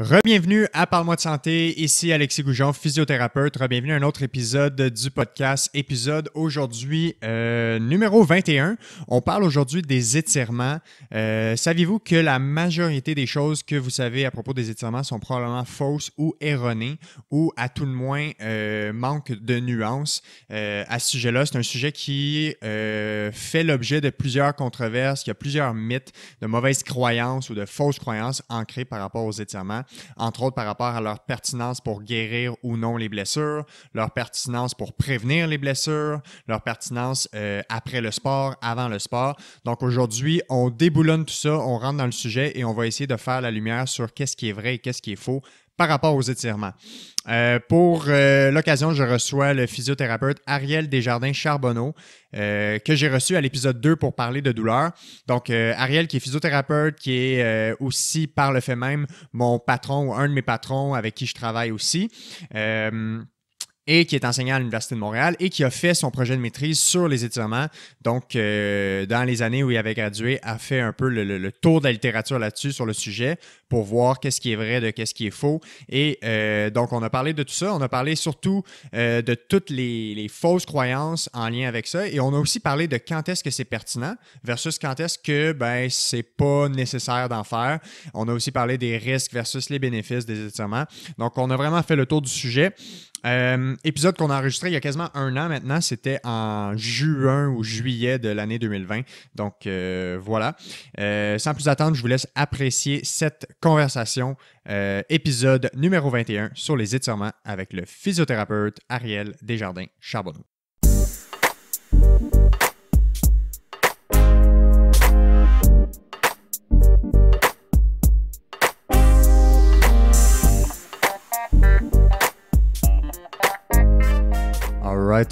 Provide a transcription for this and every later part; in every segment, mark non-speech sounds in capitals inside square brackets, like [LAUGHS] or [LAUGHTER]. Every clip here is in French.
Rebienvenue à Parle-moi de santé, ici Alexis Goujon, physiothérapeute. Rebienvenue à un autre épisode du podcast, épisode aujourd'hui euh, numéro 21. On parle aujourd'hui des étirements. Euh, Saviez-vous que la majorité des choses que vous savez à propos des étirements sont probablement fausses ou erronées ou à tout le moins euh, manquent de nuances euh, à ce sujet-là? C'est un sujet qui euh, fait l'objet de plusieurs controverses, il y a plusieurs mythes, de mauvaises croyances ou de fausses croyances ancrées par rapport aux étirements entre autres par rapport à leur pertinence pour guérir ou non les blessures, leur pertinence pour prévenir les blessures, leur pertinence euh, après le sport, avant le sport. Donc aujourd'hui, on déboulonne tout ça, on rentre dans le sujet et on va essayer de faire la lumière sur qu'est-ce qui est vrai et qu'est-ce qui est faux par rapport aux étirements. Euh, pour euh, l'occasion, je reçois le physiothérapeute Ariel Desjardins Charbonneau, euh, que j'ai reçu à l'épisode 2 pour parler de douleur. Donc, Ariel, qui est physiothérapeute, qui est aussi par le fait même mon patron ou un de mes patrons avec qui je travaille aussi et qui est enseignant à l'Université de Montréal et qui a fait son projet de maîtrise sur les étirements. Donc, euh, dans les années où il avait gradué, a fait un peu le, tour de la littérature là-dessus, sur le sujet, pour voir qu'est-ce qui est vrai, de qu'est-ce qui est faux. Et euh, donc, on a parlé de tout ça. On a parlé surtout euh, de toutes les, fausses croyances en lien avec ça. Et on a aussi parlé de quand est-ce que c'est pertinent versus quand est-ce que, ben, c'est pas nécessaire d'en faire. On a aussi parlé des risques versus les bénéfices des étirements. Donc, on a vraiment fait le tour du sujet. Euh, épisode qu'on a enregistré il y a quasiment un an maintenant, c'était en juin ou juillet de l'année 2020. Donc euh, voilà. Euh, sans plus attendre, je vous laisse apprécier cette conversation, épisode numéro 21 sur les étirements avec le physiothérapeute Ariel Desjardins-Charbonneau.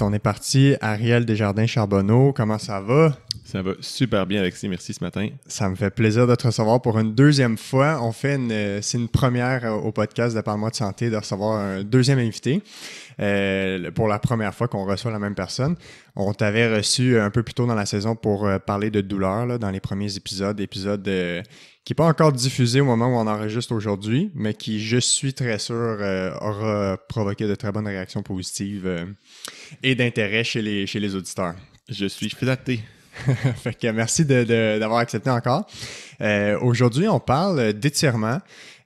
on est parti. Ariel Desjardins-Charbonneau, comment ça va? Ça va super bien, Alexis. Merci ce matin. Ça me fait plaisir de te recevoir pour une deuxième fois. On fait c'est une première euh, au podcast de Parle-moi de santé de recevoir un deuxième invité. Euh, pour la première fois qu'on reçoit la même personne. On t'avait reçu un peu plus tôt dans la saison pour euh, parler de douleur dans les premiers épisodes, épisode qui n'est pas encore diffusé au moment où on enregistre aujourd'hui, mais qui, je suis très sûr, aura provoqué de très bonnes réactions positives et d'intérêt chez les, chez les auditeurs. Je suis flatté. [LAUGHS] fait que merci d'avoir accepté encore. Euh, aujourd'hui, on parle d'étirement,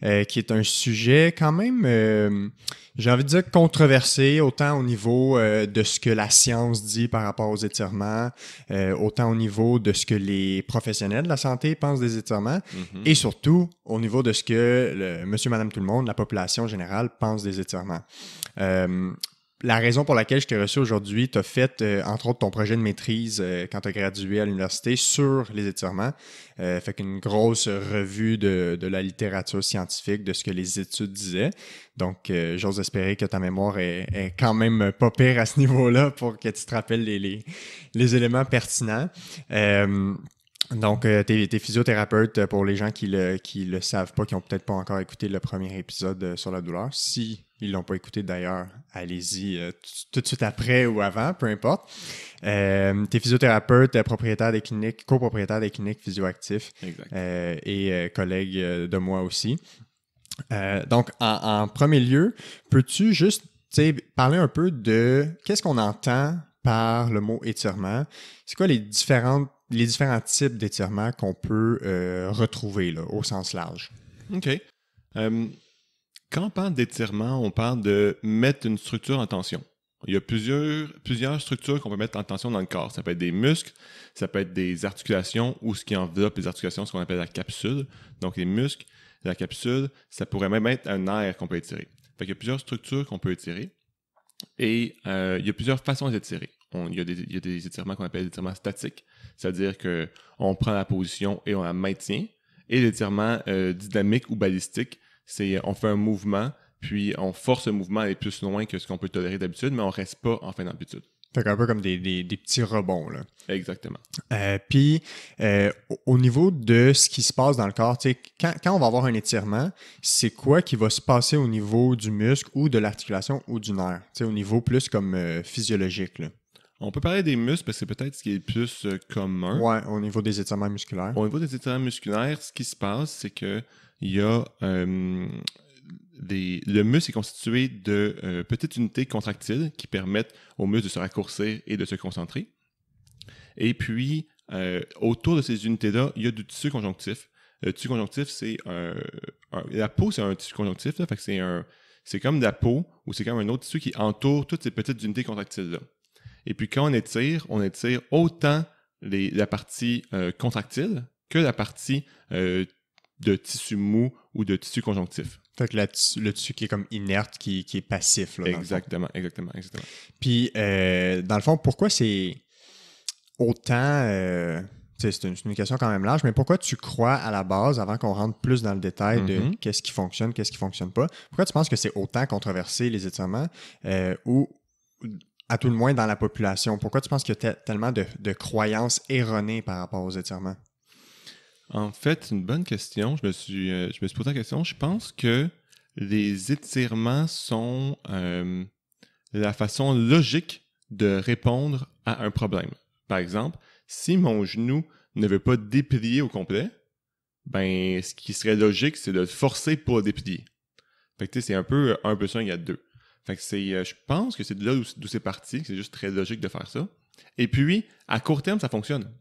euh, qui est un sujet quand même, euh, j'ai envie de dire, controversé, autant au niveau de ce que la science dit par rapport aux étirements, autant au niveau de ce que les professionnels de la santé pensent des étirements, mm-hmm. et surtout au niveau de ce que monsieur, madame, tout le monde, la population générale pense des étirements la raison pour laquelle je t'ai reçu aujourd'hui, tu as fait, euh, entre autres, ton projet de maîtrise euh, quand tu as gradué à l'université sur les étirements. Euh, fait qu'une grosse revue de, la littérature scientifique, de ce que les études disaient. Donc, euh, j'ose espérer que ta mémoire est, quand même pas pire à ce niveau-là pour que tu te rappelles les, éléments pertinents. Donc, tu es, physiothérapeute pour les gens qui le, qui le savent pas, qui ont peut-être pas encore écouté le premier épisode sur la douleur. Si ils l'ont pas écouté d'ailleurs, allez-y euh, tout de suite après ou avant, peu importe. Euh, tu es physiothérapeute, propriétaire des cliniques, copropriétaire des cliniques Physioactif euh, et euh, collègue de moi aussi. donc, en, premier lieu, peux-tu juste parler un peu de qu'est-ce qu'on entend par le mot étirement? C'est quoi les différentes les différents types d'étirements qu'on peut retrouver là, au sens large? OK. Quand on parle d'étirement, on parle de mettre une structure en tension. Il y a plusieurs, structures qu'on peut mettre en tension dans le corps. Ça peut être des muscles, ça peut être des articulations ou ce qui enveloppe les articulations, ce qu'on appelle la capsule. Donc les muscles, la capsule, ça pourrait même être un air qu'on peut étirer. il y a plusieurs structures qu'on peut étirer et euh, il y a plusieurs façons d'étirer. Il, y a des étirements qu'on appelle des étirements statiques, c'est-à-dire qu'on prend la position et on la maintient, et l'étirement euh, dynamique ou balistique, c'est on fait un mouvement, puis on force le mouvement à aller plus loin que ce qu'on peut tolérer d'habitude, mais on reste pas en fin d'habitude. Fait un peu comme des, petits rebonds, là. Exactement. Euh, puis, euh, au niveau de ce qui se passe dans le corps, quand, quand on va avoir un étirement, c'est quoi qui va se passer au niveau du muscle ou de l'articulation ou du nerf? au niveau plus comme euh, physiologique, On peut parler des muscles parce que c'est peut-être ce qui est plus commun. Ouais, au niveau des étirements musculaires. Au niveau des étirements musculaires, ce qui se passe, c'est que il y a euh, le muscle est constitué de euh, petites unités contractiles qui permettent au muscle de se raccourcir et de se concentrer. Et puis, euh, autour de ces unités-là, il y a du tissu conjonctif. Le tissu conjonctif, c'est un, La peau, c'est un tissu conjonctif, c'est un. C'est comme la peau ou c'est comme un autre tissu qui entoure toutes ces petites unités contractiles-là. Et puis quand on étire, on étire autant la partie contractile que la partie euh, de tissu mou ou de tissu conjonctif. Fait que le tissu qui est comme inerte, qui, est passif. exactement, exactement, exactement. Puis, euh, dans le fond, pourquoi c'est autant... Euh, c'est une, question quand même large, mais pourquoi tu crois à la base, avant qu'on rentre plus dans le détail de mm-hmm. qu'est-ce qui fonctionne, qu'est-ce qui fonctionne pas, pourquoi tu penses que c'est autant controversé, les étirements, euh, ou à tout le moins dans la population? Pourquoi tu penses qu'il y a tellement de, de croyances erronées par rapport aux étirements? En fait, une bonne question. Je me suis, euh, je me suis posé la question. Je pense que les étirements sont euh, la façon logique de répondre à un problème. Par exemple, si mon genou ne veut pas déplier au complet, ben ce qui serait logique, c'est de le forcer pour déplier. Fait que c'est un peu euh, un plus y a deux. Fait que je pense que c'est de là d'où c'est parti, c'est juste très logique de faire ça. Et puis, à court terme, ça fonctionne.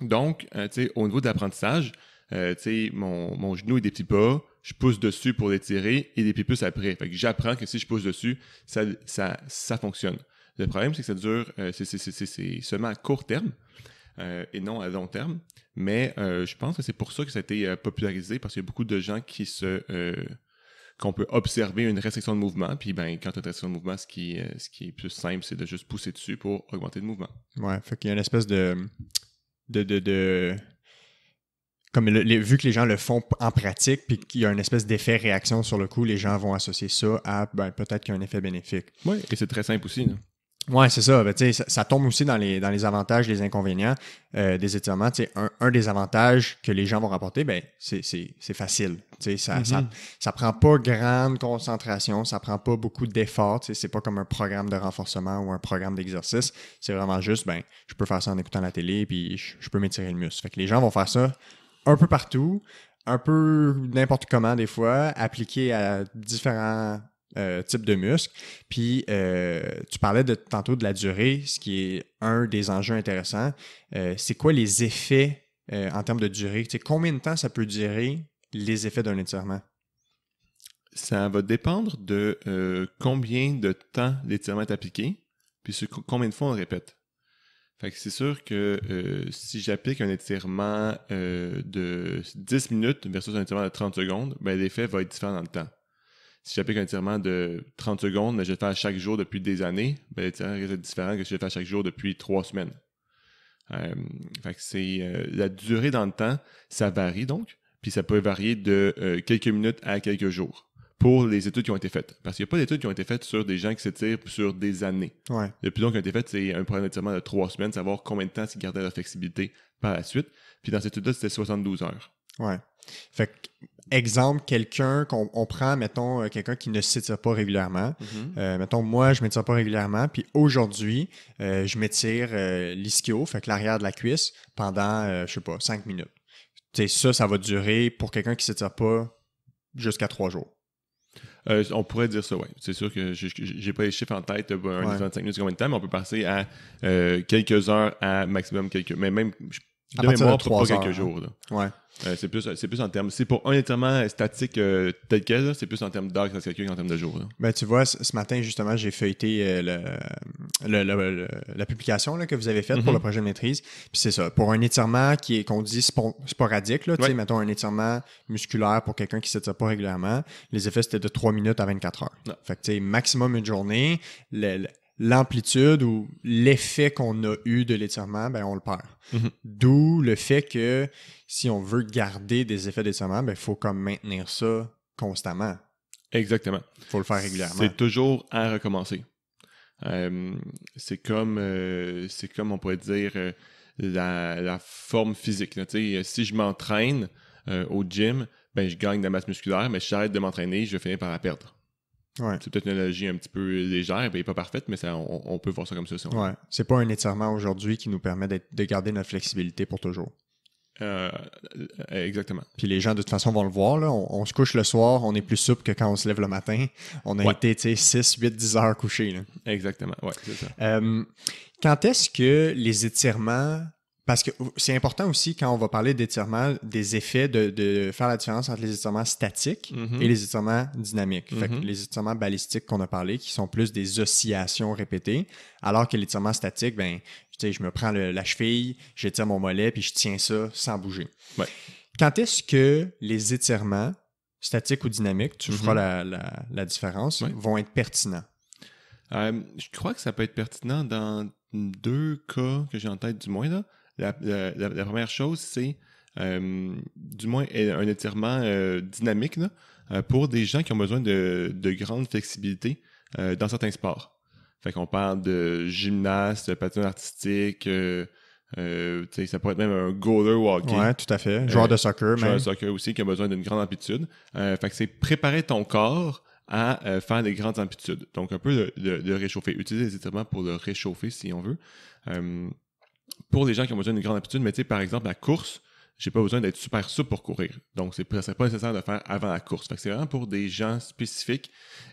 Donc, euh, sais au niveau de l'apprentissage, euh, mon, mon, genou est des petits pas, je pousse dessus pour l'étirer et des petits plus après. Fait j'apprends que si je pousse dessus, ça, ça, ça fonctionne. Le problème, c'est que ça dure, euh, c'est, seulement à court terme et non à long terme. Mais je pense que c'est pour ça que ça a été popularisé parce qu'il y a beaucoup de gens qui se qu'on peut observer une restriction de mouvement. Puis ben, quand tu as une restriction de mouvement, ce qui, ce qui est plus simple, c'est de juste pousser dessus pour augmenter le mouvement. Ouais, fait qu'il y a une espèce de de, comme les, vu que les gens le font en pratique, puis qu'il y a une espèce d'effet réaction sur le coup, les gens vont associer ça à ben, peut-être qu'il y a un effet bénéfique. Oui, et c'est très simple aussi. Oui, c'est ben, ça. ça. tombe aussi dans les, dans les avantages, les inconvénients euh, des étirements. Un, un, des avantages que les gens vont rapporter, ben, c'est facile. Ça, ne ça, mm-hmm. ça, prend pas grande concentration, ça prend pas beaucoup d'efforts. Ce n'est pas comme un programme de renforcement ou un programme d'exercice. C'est vraiment juste, ben, je peux faire ça en écoutant la télé, puis je, peux m'étirer le muscle. que les gens vont faire ça un peu partout, un peu n'importe comment des fois, appliqué à différents euh, type de muscle. Puis euh, tu parlais de, tantôt de la durée, ce qui est un des enjeux intéressants. Euh, c'est quoi les effets en termes de durée? combien de temps ça peut durer les effets d'un étirement? Ça va dépendre de combien de temps l'étirement est appliqué, puis combien de fois on le répète. Fait c'est sûr que si j'applique un étirement de 10 minutes versus un étirement de 30 secondes, ben, l'effet va être différent dans le temps si j'applique un étirement de 30 secondes, mais je le fais à chaque jour depuis des années, ben, l'étirement risque d'être différent que si je le fais chaque jour depuis trois semaines. Euh, fait c'est euh, la durée dans le temps, ça varie donc, puis ça peut varier de euh, quelques minutes à quelques jours pour les études qui ont été faites. Parce qu'il n'y a pas d'études qui ont été faites sur des gens qui s'étirent sur des années. Ouais. Le plus long qui a été fait, c'est un programme d'étirement de trois semaines, savoir combien de temps ils gardaient leur flexibilité par la suite. Puis dans cette étude-là, c'était 72 heures. Ouais. Fait que exemple, quelqu'un qu'on prend, mettons, euh, quelqu'un qui ne s'étire pas régulièrement. Mhm. Euh, mettons, moi, je ne m'étire pas régulièrement, puis aujourd'hui, euh, je m'étire l'ischio, fait que l'arrière de la cuisse, pendant, je ne sais pas, cinq minutes. c'est ça, ça va durer pour quelqu'un qui ne s'étire pas jusqu'à trois jours. on pourrait dire ça, oui. C'est sûr que j'ai pas les chiffres en tête, un 25 minutes, combien de temps, mais on peut passer à quelques heures à maximum quelques. Mais même, je de mémoire de quelques hein. jours. Là. Ouais. Euh, c'est plus, plus en termes. C'est pour un étirement statique euh, tel quel, c'est plus en termes d'heures que ça se calcule qu'en termes de jours. Là. Ben, tu vois, ce matin, justement, j'ai feuilleté euh, le, la publication que vous avez faite pour mhm. le projet de maîtrise. Puis c'est ça. Pour un étirement qui est qu'on dit sporadique, là, tu sais, mettons un étirement musculaire pour quelqu'un qui ne s'étire pas régulièrement, les effets c'était de 3 minutes à 24 heures. Fait que tu sais, maximum une journée l'amplitude ou l'effet qu'on a eu de l'étirement, ben, on le perd. Mhm. D'où le fait que si on veut garder des effets d'étirement, il ben, faut comme maintenir ça constamment. Exactement. Il faut le faire régulièrement. C'est toujours à recommencer. Euh, c'est comme, euh, c'est comme on pourrait dire euh, la, forme physique. Si je m'entraîne au gym, ben, je gagne de la masse musculaire, mais si j'arrête de m'entraîner, je finis par la perdre. C'est peut-être une analogie un petit peu légère et pas parfaite, mais on, peut voir ça comme ça. ouais. C'est pas un étirement aujourd'hui qui nous permet de garder notre flexibilité pour toujours. Euh, euh, exactement. Puis les gens, de toute façon, vont le voir. Là. On, se couche le soir, on est plus souple que quand on se lève le matin. On a été 6, 8, 10 heures couché. Exactement, euh, quand est-ce que les étirements parce que c'est important aussi quand on va parler d'étirement, des effets, de, faire la différence entre les étirements statiques mhm. et les étirements dynamiques. Mhm. les étirements balistiques qu'on a parlé, qui sont plus des oscillations répétées, alors que l'étirement statique, ben, je me prends la cheville, j'étire mon mollet, puis je tiens ça sans bouger. Quand est-ce que les étirements, statiques ou dynamiques, tu feras mhm. la, différence, vont être pertinents? Euh, je crois que ça peut être pertinent dans deux cas que j'ai en tête du moins. Là. La, première chose, c'est euh, du moins euh, un étirement euh, dynamique pour des gens qui ont besoin de, de grande flexibilité dans certains sports. Fait qu'on parle de gymnaste, patron artistique, ça pourrait être même un goaler walking. Ouais, tout à fait. Joueur de soccer, Joueur de soccer aussi qui a besoin d'une grande amplitude. fait que c'est préparer ton corps à faire des grandes amplitudes. Donc, un peu de, réchauffer. Utiliser les étirements pour le réchauffer si on veut pour les gens qui ont besoin d'une grande aptitude, mais tu par exemple, la course, j'ai pas besoin d'être super souple pour courir. Donc, c'est serait pas nécessaire de le faire avant la course. c'est vraiment pour des gens spécifiques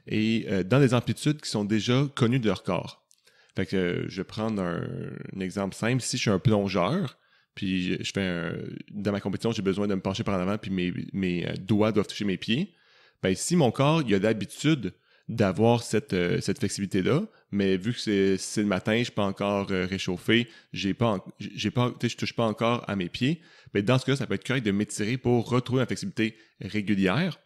et euh, dans des amplitudes qui sont déjà connues de leur corps. Fait euh, je vais prendre un, exemple simple. Si je suis un plongeur, puis je fais dans ma compétition, j'ai besoin de me pencher par l'avant, puis mes, mes euh, doigts doivent toucher mes pieds. Ben, si mon corps, il a d'habitude d'avoir cette, euh, cette flexibilité-là. Mais vu que c'est le matin, je ne suis pas encore euh, réchauffé, j'ai pas, j'ai pas, je touche pas encore à mes pieds. Mais dans ce cas-là, ça peut être correct de m'étirer pour retrouver la flexibilité régulière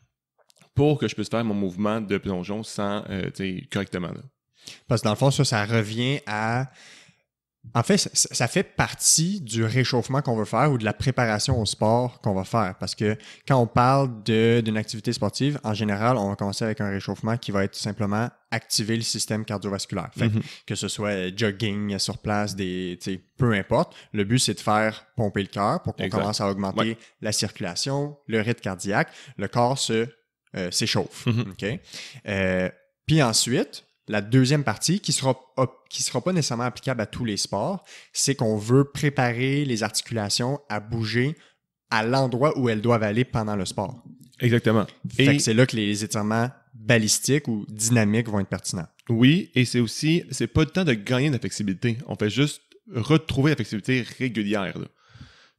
pour que je puisse faire mon mouvement de plongeon sans, euh, correctement. Parce que dans le fond, ça, ça revient à en fait, ça fait partie du réchauffement qu'on veut faire ou de la préparation au sport qu'on va faire. Parce que quand on parle d'une activité sportive, en général, on va commencer avec un réchauffement qui va être simplement activer le système cardiovasculaire. Mm-hmm. Que ce soit jogging sur place, des, peu importe. Le but, c'est de faire pomper le cœur pour qu'on commence à augmenter la circulation, le rythme cardiaque. Le corps euh, s'échauffe. Mm-hmm. Euh, puis ensuite, la deuxième partie, qui ne sera, qui sera pas nécessairement applicable à tous les sports, c'est qu'on veut préparer les articulations à bouger à l'endroit où elles doivent aller pendant le sport. Exactement. et c'est là que les étirements balistiques ou dynamiques vont être pertinents. Oui, et c'est aussi, c'est pas le temps de gagner de la flexibilité. On fait juste retrouver la flexibilité régulière.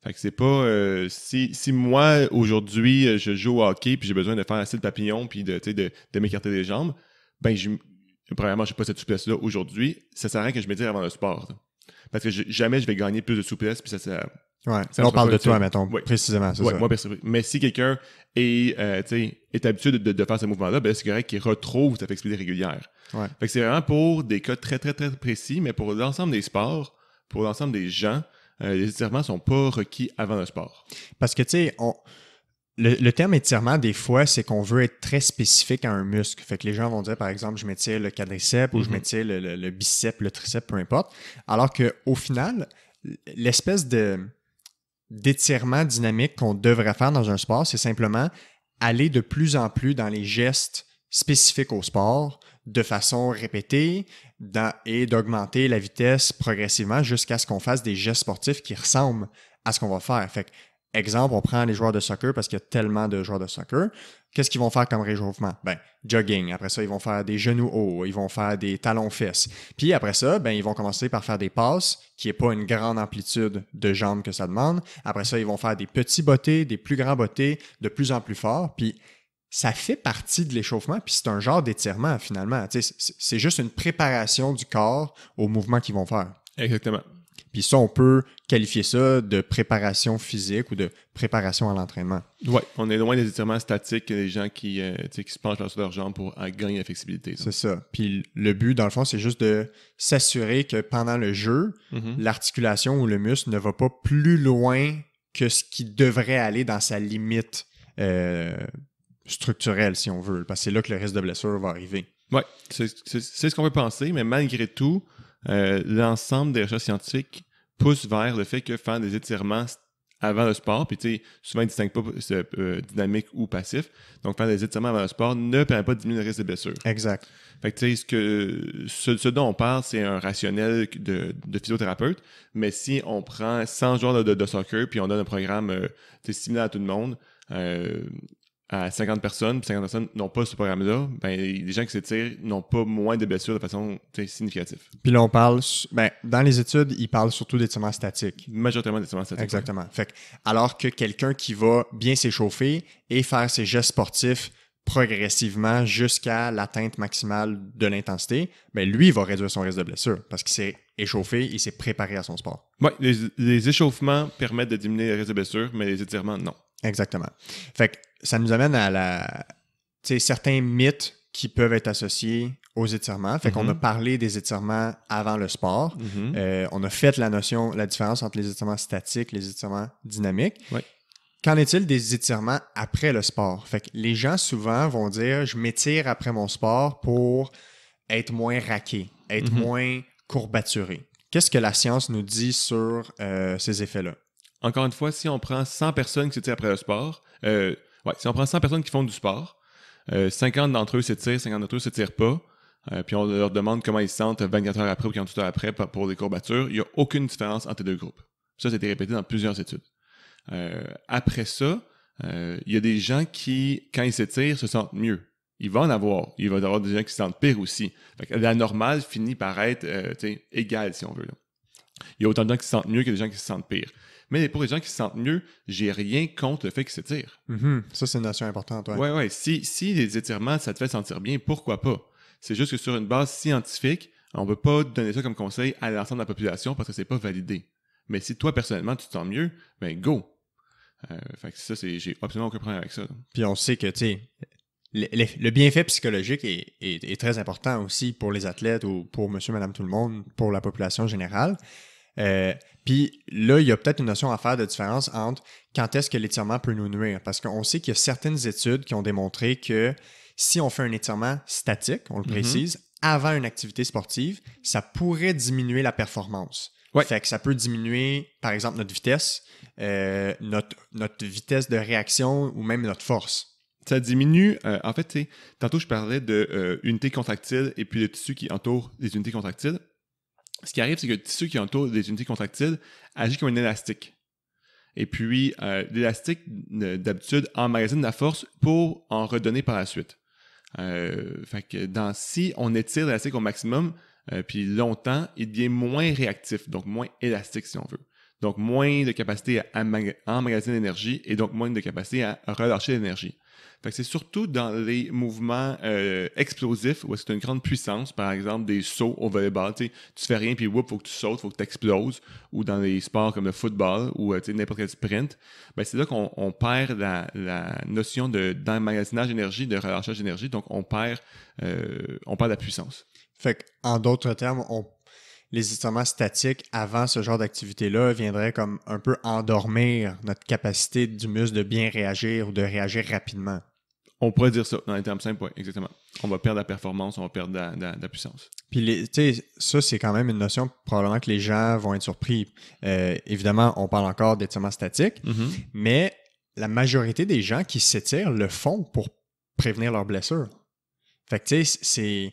Fait c'est pas. Euh, si, si, moi, aujourd'hui, je joue au hockey puis j'ai besoin de faire assez de papillon puis de, de, m'écarter des jambes, ben je, premièrement, je n'ai pas cette souplesse-là aujourd'hui. Ça sert à rien que je me m'étire avant le sport. Parce que jamais je vais gagner plus de souplesse, puis ça, on parle de toi, mettons, précisément, ça. mais si quelqu'un est, euh, est habitué de, faire ce mouvement-là, ben, c'est correct qu'il retrouve sa flexibilité régulière. Ouais. c'est vraiment pour des cas très, très, très précis, mais pour l'ensemble des sports, pour l'ensemble des gens, euh, les étirements sont pas requis avant le sport. Parce que, tu sais, on... Le, terme étirement, des fois, c'est qu'on veut être très spécifique à un muscle. Fait que les gens vont dire, par exemple, je m'étire le quadriceps ou je mhm. m'étire le, le, le, bicep, le triceps, peu importe. Alors qu'au final, l'espèce de d'étirement dynamique qu'on devrait faire dans un sport, c'est simplement aller de plus en plus dans les gestes spécifiques au sport, de façon répétée et d'augmenter la vitesse progressivement jusqu'à ce qu'on fasse des gestes sportifs qui ressemblent à ce qu'on va faire. Fait que Exemple, on prend les joueurs de soccer parce qu'il y a tellement de joueurs de soccer. Qu'est-ce qu'ils vont faire comme réchauffement? Ben, jogging. Après ça, ils vont faire des genoux hauts, ils vont faire des talons-fesses. Puis après ça, ben, ils vont commencer par faire des passes, qui n'est pas une grande amplitude de jambes que ça demande. Après ça, ils vont faire des petits bottés, des plus grands bottés, de plus en plus forts. Puis ça fait partie de l'échauffement, puis c'est un genre d'étirement finalement. C'est juste une préparation du corps aux mouvements qu'ils vont faire. Exactement. Puis ça, on peut qualifier ça de préparation physique ou de préparation à l'entraînement. Oui, on est loin des étirements statiques, des gens euh, qui, se penchent sur leurs jambes pour euh, gagner la flexibilité. C'est ça. Puis le but, dans le fond, c'est juste de s'assurer que pendant le jeu, mm-hmm. l'articulation ou le muscle ne va pas plus loin que ce qui devrait aller dans sa limite euh, structurelle, si on veut. Parce que c'est là que le risque de blessure va arriver. Oui, c'est ce qu'on peut penser, mais malgré tout, euh, l'ensemble des recherches scientifiques poussent vers le fait que faire des étirements avant le sport, puis tu souvent ils ne distinguent pas euh, euh, dynamique ou passif. Donc, faire des étirements avant le sport ne permet pas de diminuer le risque de blessure. Exact. Fait que ce, dont on parle, c'est un rationnel de, de, physiothérapeute, mais si on prend 100 joueurs de, soccer, puis on donne un programme euh, similaire à tout le monde, euh, à 50 personnes, 50 personnes n'ont pas ce programme-là, ben, les gens qui s'étirent n'ont pas moins de blessures de façon significative. Puis là, on parle, ben, dans les études, ils parlent surtout d'étirements statiques. Majoritairement d'étirements statiques. Exactement. Fait alors que quelqu'un qui va bien s'échauffer et faire ses gestes sportifs progressivement jusqu'à l'atteinte maximale de l'intensité, ben lui, il va réduire son risque de blessure parce qu'il s'est échauffé, il s'est préparé à son sport. Oui, les, les échauffements permettent de diminuer le risque de blessure, mais les étirements, non. Exactement. Fait que ça nous amène à la, certains mythes qui peuvent être associés aux étirements. Fait qu'on a mhm. parlé des étirements avant le sport. Mhm. Euh, on a fait la notion, la différence entre les étirements statiques, les étirements dynamiques. Oui. Qu'en est-il des étirements après le sport? Fait que les gens souvent vont dire je m'étire après mon sport pour être moins raqué, être mhm. moins courbaturé. Qu'est-ce que la science nous dit sur euh, ces effets-là? encore une fois, si on prend 100 personnes qui s'étirent après le sport, euh, si on prend 100 personnes qui font du sport, 50 euh, d'entre eux s'étirent, 50 d'entre eux s'étirent pas, euh, puis on leur demande comment ils se sentent 24 heures après ou 48 heures après pour des courbatures, il n'y a aucune différence entre les deux groupes. Ça, ça a été répété dans plusieurs études. après ça, il y a des gens qui, quand ils s'étirent, se sentent mieux. Il va en avoir. Il va y avoir des gens qui se sentent pire aussi. la normale finit par être égale, si on veut. Il y a autant de gens qui se sentent mieux que des gens qui se sentent pire. Mais pour les gens qui se sentent mieux, j'ai rien contre le fait qu'ils s'étirent. Mm-hmm. Ça, c'est une notion importante. Oui, oui. Si, les étirements, ça te fait sentir bien, pourquoi pas? C'est juste que sur une base scientifique, on ne peut pas donner ça comme conseil à l'ensemble de la population parce que c'est pas validé. Mais si toi, personnellement, tu te sens mieux, ben go! Euh, fait que ça, j'ai absolument aucun problème avec ça. Puis on sait que, tu sais, le, bienfait psychologique est, très important aussi pour les athlètes ou pour monsieur, madame, tout le monde, pour la population générale. Euh, puis là, il y a peut-être une notion à faire de différence entre quand est-ce que l'étirement peut nous nuire. Parce qu'on sait qu'il y a certaines études qui ont démontré que si on fait un étirement statique, on le mhm. précise, avant une activité sportive, ça pourrait diminuer la performance. Fait que ça peut diminuer, par exemple, notre vitesse, euh, notre, notre vitesse de réaction ou même notre force ça diminue. Euh, en fait, tantôt, je parlais de euh, unités contractiles et puis le tissu qui entourent les unités contractiles ce qui arrive, c'est que le tissu qui entoure des unités contractiles agit comme un élastique. Et puis, euh, l'élastique, d'habitude, emmagasine la force pour en redonner par la suite. Euh, fait que dans si on étire l'élastique au maximum, euh, puis longtemps, il devient moins réactif, donc moins élastique si on veut. Donc moins de capacité à emmagasiner l'énergie et donc moins de capacité à relâcher l'énergie c'est surtout dans les mouvements euh, explosifs où c'est une grande puissance, par exemple des sauts au volleyball, tu fais rien puis il faut que tu sautes, il faut que tu exploses, ou dans les sports comme le football ou euh, n'importe quel sprint, ben, c'est là qu'on perd la, notion d'emmagasinage de, d'énergie, de relâchage d'énergie, donc on perd, euh, on perd la puissance. Fait en d'autres termes, on les étirements statiques avant ce genre d'activité-là viendraient comme un peu endormir notre capacité du muscle de bien réagir ou de réagir rapidement. On pourrait dire ça dans les termes simples, oui, exactement. On va perdre la performance, on va perdre la, puissance. Puis, tu sais, ça, c'est quand même une notion probablement que les gens vont être surpris. Euh, évidemment, on parle encore d'étirements statiques, mm-hmm. mais la majorité des gens qui s'étirent le font pour prévenir leurs blessures. Fait que, tu sais, c'est.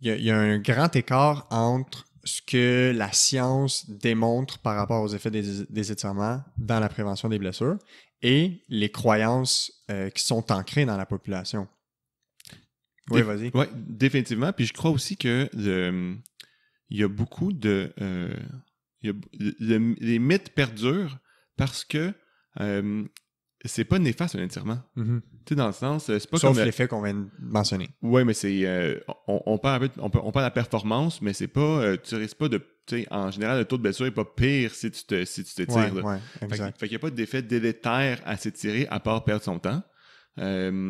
Il y, a un grand écart entre ce que la science démontre par rapport aux effets des, étirements dans la prévention des blessures et les croyances euh, qui sont ancrées dans la population. Oui, vas-y. Oui, définitivement. Puis je crois aussi que euh, il y a beaucoup de. Euh, les mythes perdurent parce que c'est pas néfaste un étirement. Mhm. dans le sens, euh, c'est pas Sauf l'effet qu'on vient de mentionner. Oui, mais c'est. Euh, on, on, parle de la performance, mais c'est pas. Euh, tu risques pas de. en général, le taux de blessure n'est pas pire si tu te, si tires. Fait, qu'il n'y a pas d'effet délétère à s'étirer à part perdre son temps. fait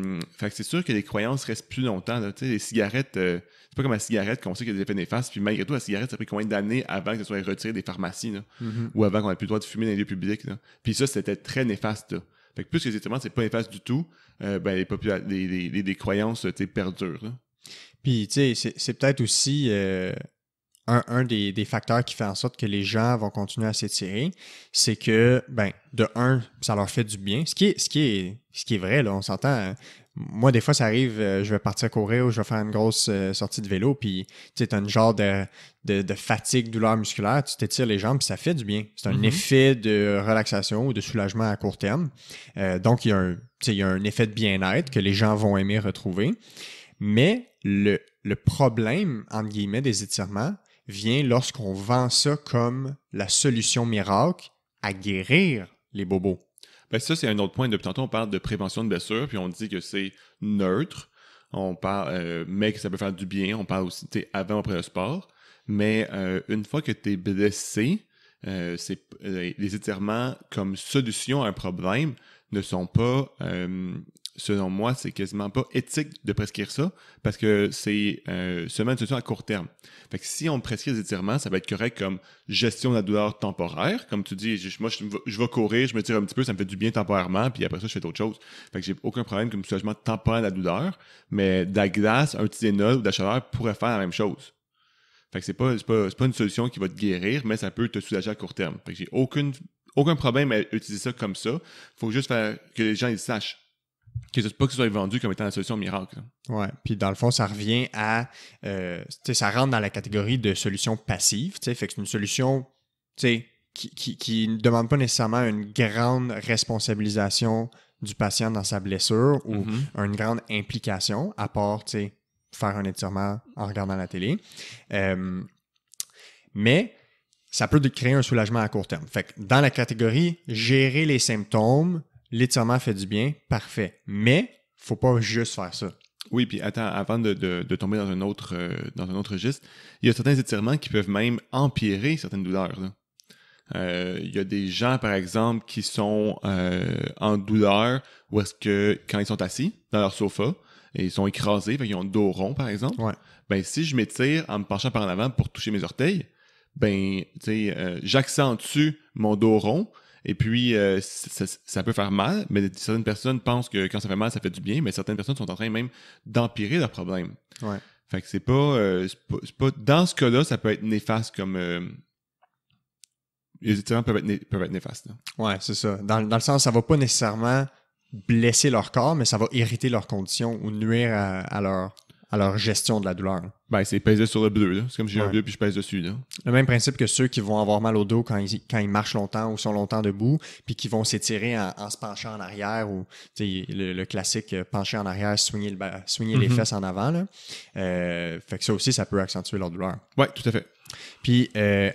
que c'est sûr que les croyances restent plus longtemps. Les cigarettes, c'est pas comme la cigarette qu'on sait qu'il y a des effets néfastes. Puis malgré tout, la cigarette, ça a pris combien d'années avant que ça soit retiré des pharmacies mhm. ou avant qu'on ait plus le droit de fumer dans les lieux publics. Puis ça, c'était très néfaste. Fait que plus que les étirements, c'est pas efface du tout, euh, ben, les, les, les, croyances perdurent. Puis, tu sais, c'est peut-être aussi euh, un, des, facteurs qui fait en sorte que les gens vont continuer à s'étirer, c'est que, ben, de un, ça leur fait du bien, ce qui est, ce qui est, ce qui est vrai, là, on s'entend. Hein. Moi, des fois, ça arrive, euh, je vais partir courir ou je vais faire une grosse euh, sortie de vélo, puis tu as un genre de, fatigue, douleur musculaire, tu t'étires les jambes, puis ça fait du bien. C'est un mm-hmm. effet de relaxation ou de soulagement à court terme. Euh, donc, il y, a un, un effet de bien-être que les gens vont aimer retrouver. Mais le, le problème, entre guillemets, des étirements, vient lorsqu'on vend ça comme la solution miracle à guérir les bobos. Ben ça, c'est un autre point. Depuis tantôt, on parle de prévention de blessure, puis on dit que c'est neutre. On parle, euh, mais que ça peut faire du bien. On parle aussi, tu avant, après le sport. Mais euh, une fois que tu es blessé, euh, c'est, les étirements comme solution à un problème ne sont pas selon moi, c'est quasiment pas éthique de prescrire ça parce que c'est euh, seulement une solution à court terme. Fait que si on prescrit des étirements, ça va être correct comme gestion de la douleur temporaire. Comme tu dis, moi, je, vais courir, je me tire un petit peu, ça me fait du bien temporairement, puis après ça, je fais d'autres choses. Fait que j'ai aucun problème comme soulagement temporaire de la douleur, mais de la glace, un petit dénol ou de la chaleur pourrait faire la même chose. Fait que c'est pas, pas, une solution qui va te guérir, mais ça peut te soulager à court terme. Fait que j'ai aucun problème à utiliser ça comme ça. faut juste faire que les gens ils sachent que c'est pas que soit vendu comme étant la solution miracle. Oui, puis dans le fond, ça revient à. Euh, ça rentre dans la catégorie de solution passive, fait que c'est une solution qui, ne demande pas nécessairement une grande responsabilisation du patient dans sa blessure ou mm-hmm. une grande implication, à part faire un étirement en regardant la télé. Euh, mais ça peut créer un soulagement à court terme. Fait dans la catégorie gérer les symptômes, l'étirement fait du bien, parfait. Mais faut pas juste faire ça. Oui, puis attends, avant de, tomber dans un autre euh, dans un autre registre, il y a certains étirements qui peuvent même empirer certaines douleurs. Euh, il y a des gens, par exemple, qui sont euh, en douleur ou est-ce que quand ils sont assis dans leur sofa et ils sont écrasés, ils ont le dos rond, par exemple. Ouais. Ben, si je m'étire en me penchant par en avant pour toucher mes orteils, ben, j'accentue mon dos rond, et puis, euh, ça, peut faire mal, mais certaines personnes pensent que quand ça fait mal, ça fait du bien, mais certaines personnes sont en train même d'empirer leurs problèmes. Fait que euh, c'est pas, Dans ce cas-là, ça peut être néfaste comme. Euh, les étudiants peuvent être, néfastes. Ouais, c'est ça. Dans, le sens, ça va pas nécessairement blesser leur corps, mais ça va irriter leur condition ou nuire à leur à leur gestion de la douleur. Ben, c'est peser sur le bleu. C'est comme si j'ai un bleu puis je pèse dessus. Le même principe que ceux qui vont avoir mal au dos quand ils, quand ils marchent longtemps ou sont longtemps debout, puis qui vont s'étirer en, se penchant en arrière ou le, le classique euh, pencher en arrière, soigner, le, les mhm. fesses en avant. Euh, fait que ça aussi, ça peut accentuer leur douleur. Oui, tout à fait. Puis, euh,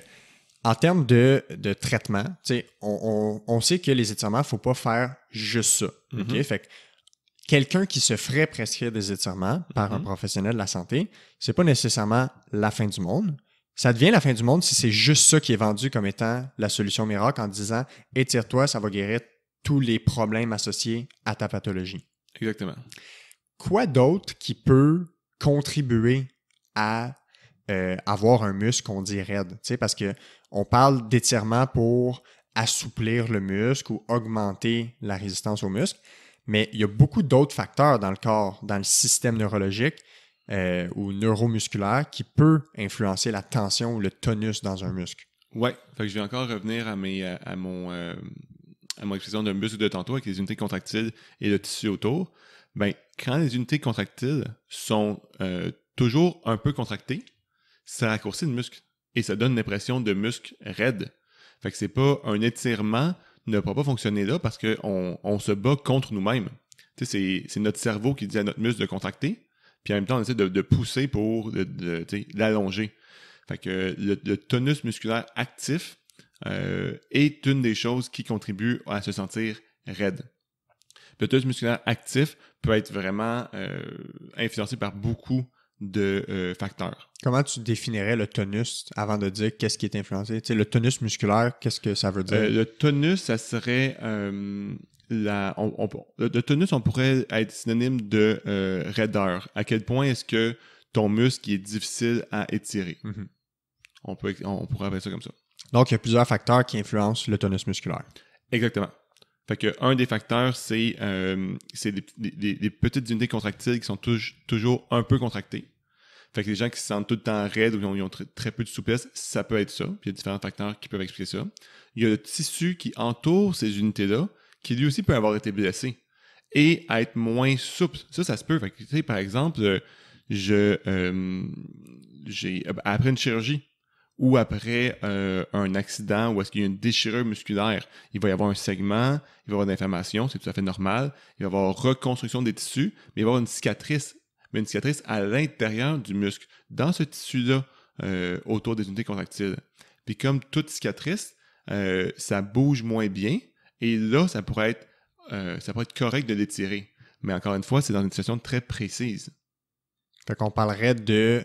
en termes de, traitement, on, sait que les étirements, il ne faut pas faire juste ça. Mhm quelqu'un qui se ferait prescrire des étirements par un mhm. professionnel de la santé, c'est pas nécessairement la fin du monde. Ça devient la fin du monde si c'est juste ça qui est vendu comme étant la solution miracle en disant étire-toi, ça va guérir tous les problèmes associés à ta pathologie. Exactement. Quoi d'autre qui peut contribuer à euh, avoir un muscle qu'on dit raide? parce que on parle d'étirement pour assouplir le muscle ou augmenter la résistance au muscle. Mais il y a beaucoup d'autres facteurs dans le corps, dans le système neurologique euh, ou neuromusculaire qui peut influencer la tension ou le tonus dans un muscle. Oui, je vais encore revenir à, euh, euh, à, mon, expression d'un muscle de tantôt avec les unités contractiles et le tissu autour. Ben, quand les unités contractiles sont toujours un peu contractées, ça raccourcit le muscle et ça donne l'impression de muscle raide. Fait que c'est pas un étirement ne pourra pas fonctionner là parce qu'on on se bat contre nous-mêmes. C'est notre cerveau qui dit à notre muscle de contracter, puis en même temps, on essaie de, pousser pour l'allonger. Fait que le, le, tonus musculaire actif euh, est une des choses qui contribue à se sentir raide. Le tonus musculaire actif peut être vraiment euh, influencé par beaucoup de euh, facteurs. Comment tu définirais le tonus avant de dire qu'est-ce qui est influencé? le tonus musculaire, qu'est-ce que ça veut dire? Euh, le tonus, ça serait euh, la. le, tonus, on pourrait être synonyme de raideur. À quel point est-ce que ton muscle est difficile à étirer? Mhm. on, peut, on pourrait appeler ça comme ça. Donc, il y a plusieurs facteurs qui influencent le tonus musculaire. Exactement. Fait que un des facteurs, c'est euh, des, petites unités contractiles qui sont toujours un peu contractées. Fait que les gens qui se sentent tout le temps raides ou qui ont, très, peu de souplesse, ça peut être ça. Puis il y a différents facteurs qui peuvent expliquer ça. Il y a le tissu qui entoure ces unités-là, qui lui aussi peut avoir été blessé et être moins souple. Ça, ça se peut. Fait que, par exemple, euh, je, euh, j'ai euh, après une chirurgie, ou après euh, un accident ou est-ce qu'il y a une déchirure musculaire, il va y avoir un segment, il va y avoir une inflammation, c'est tout à fait normal, il va y avoir reconstruction des tissus, mais il va y avoir une cicatrice, mais une cicatrice à l'intérieur du muscle, dans ce tissu-là, euh, autour des unités contractiles. Puis comme toute cicatrice, euh, ça bouge moins bien, et là, ça pourrait être, ça pourrait être correct de l'étirer. Mais encore une fois, c'est dans une situation très précise. Fait qu'on parlerait de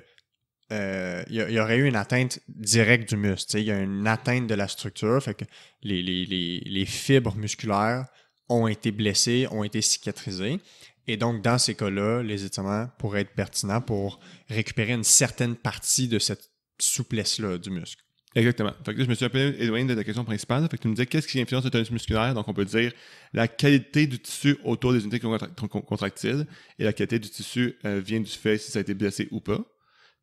euh, il y, aurait eu une atteinte directe du muscle. Il y a une atteinte de la structure, fait que les, fibres musculaires ont été blessées, ont été cicatrisées. Et donc, dans ces cas-là, les étirements pourraient être pertinents pour récupérer une certaine partie de cette souplesse-là du muscle. Exactement. Fait que là, je me suis un peu éloigné de la question principale. Fait que tu me disais qu'est-ce qui influence le tonus musculaire. Donc, on peut dire la qualité du tissu autour des unités contractiles et la qualité du tissu euh, vient du fait si ça a été blessé ou pas.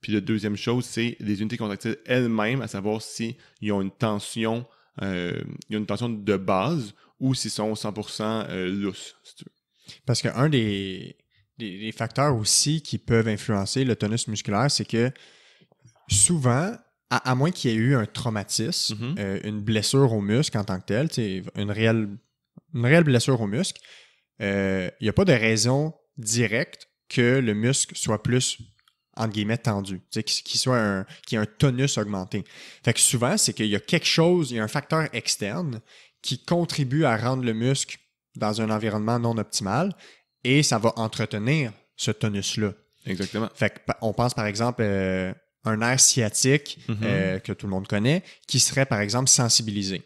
Puis la deuxième chose, c'est les unités contractiles elles-mêmes, à savoir si ont une tension, euh, une tension de base ou s'ils sont 100% euh, lousses, Parce qu'un des, facteurs aussi qui peuvent influencer le tonus musculaire, c'est que souvent, à, moins qu'il y ait eu un traumatisme, mm-hmm. euh, une blessure au muscle en tant que tel, une réelle, une réelle blessure au muscle, il n'y a pas de raison directe que le muscle soit plus entre guillemets, tendu, qui, qui, soit un, qui a un tonus augmenté. Fait que souvent, c'est qu'il y a quelque chose, il y a un facteur externe qui contribue à rendre le muscle dans un environnement non optimal et ça va entretenir ce tonus-là. Exactement. Fait que, on pense par exemple à euh, un nerf sciatique mm-hmm. euh, que tout le monde connaît qui serait par exemple sensibilisé.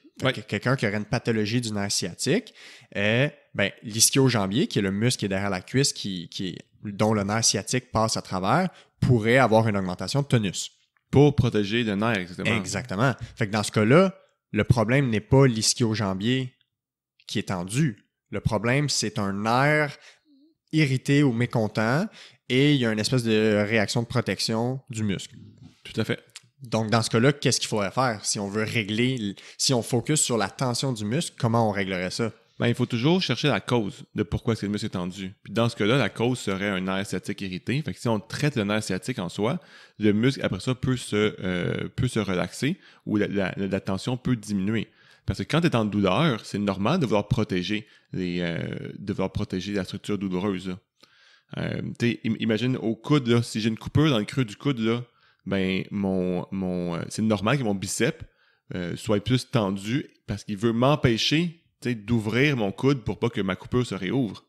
Quelqu'un qui aurait une pathologie du nerf sciatique, euh, ben, l'ischio-jambier, qui est le muscle qui est derrière la cuisse, qui, qui, dont le nerf sciatique passe à travers, pourrait avoir une augmentation de tonus. Pour protéger le nerf, exactement. Exactement. Fait que dans ce cas-là, le problème n'est pas l'ischio-jambier qui est tendu. Le problème, c'est un nerf irrité ou mécontent et il y a une espèce de réaction de protection du muscle. Tout à fait. Donc, dans ce cas-là, qu'est-ce qu'il faudrait faire si on veut régler, si on focus sur la tension du muscle, comment on réglerait ça? Ben, il faut toujours chercher la cause de pourquoi ce le muscle est tendu. Puis dans ce cas-là, la cause serait un nerf sciatique irrité. Fait que si on traite le nerf sciatique en soi, le muscle, après ça, peut se, euh, peut se relaxer ou la, la, tension peut diminuer. Parce que quand tu es en douleur, c'est normal de vouloir protéger, les, euh, de vouloir protéger la structure douloureuse. Euh, imagine au coude, là, si j'ai une coupure dans le creux du coude, là, ben, mon, mon, c'est normal que mon bicep soit plus tendu parce qu'il veut m'empêcher d'ouvrir mon coude pour pas que ma coupure se réouvre.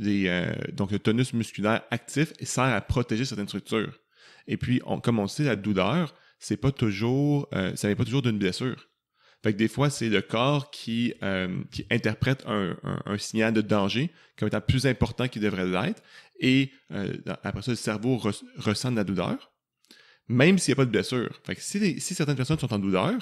Euh, donc, le tonus musculaire actif sert à protéger certaines structures. Et puis, comme on sait, la douleur, c'est pas toujours, euh, ça n'est pas toujours d'une blessure. des fois, c'est le corps qui, euh, interprète un, signal de danger comme étant plus important qu'il devrait l'être. Et après ça, le cerveau ressent de la douleur, même s'il n'y a pas de blessure. si certaines personnes sont en douleur,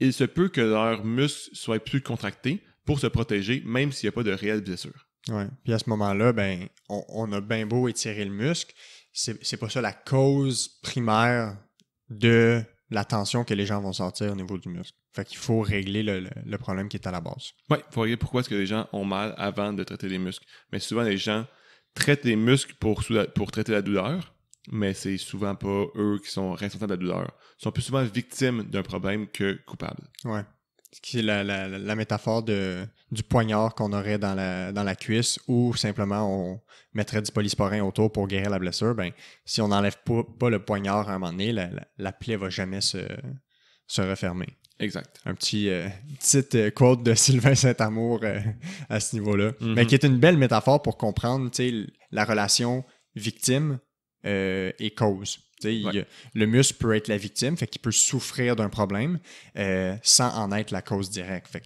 il se peut que leurs muscles soient plus contractés pour se protéger, même s'il n'y a pas de réelle blessure. Oui. Puis à ce moment-là, ben, on, a bien beau étirer le muscle, c'est pas ça la cause primaire de la tension que les gens vont sentir au niveau du muscle. Fait qu'il faut régler le, problème qui est à la base. Oui, il faut pourquoi est-ce que les gens ont mal avant de traiter les muscles. Mais souvent, les gens traitent les muscles pour, pour traiter la douleur, mais c'est souvent pas eux qui sont responsables de la douleur. Ils sont plus souvent victimes d'un problème que coupables. Ouais. C'est la, métaphore de, du poignard qu'on aurait dans la, dans la cuisse ou simplement on mettrait du polysporin autour pour guérir la blessure. Ben, si on n'enlève pas, le poignard à un moment donné, la, la plaie va jamais se, refermer. Exact. Un petit euh, petite euh, quote de [LAUGHS] Sylvain Saint-Amour euh, à ce niveau-là, mais mhm. qui est une belle métaphore pour comprendre la relation victime euh, et cause. le muscle peut être la victime, fait qu'il peut souffrir d'un problème euh, sans en être la cause directe. Fait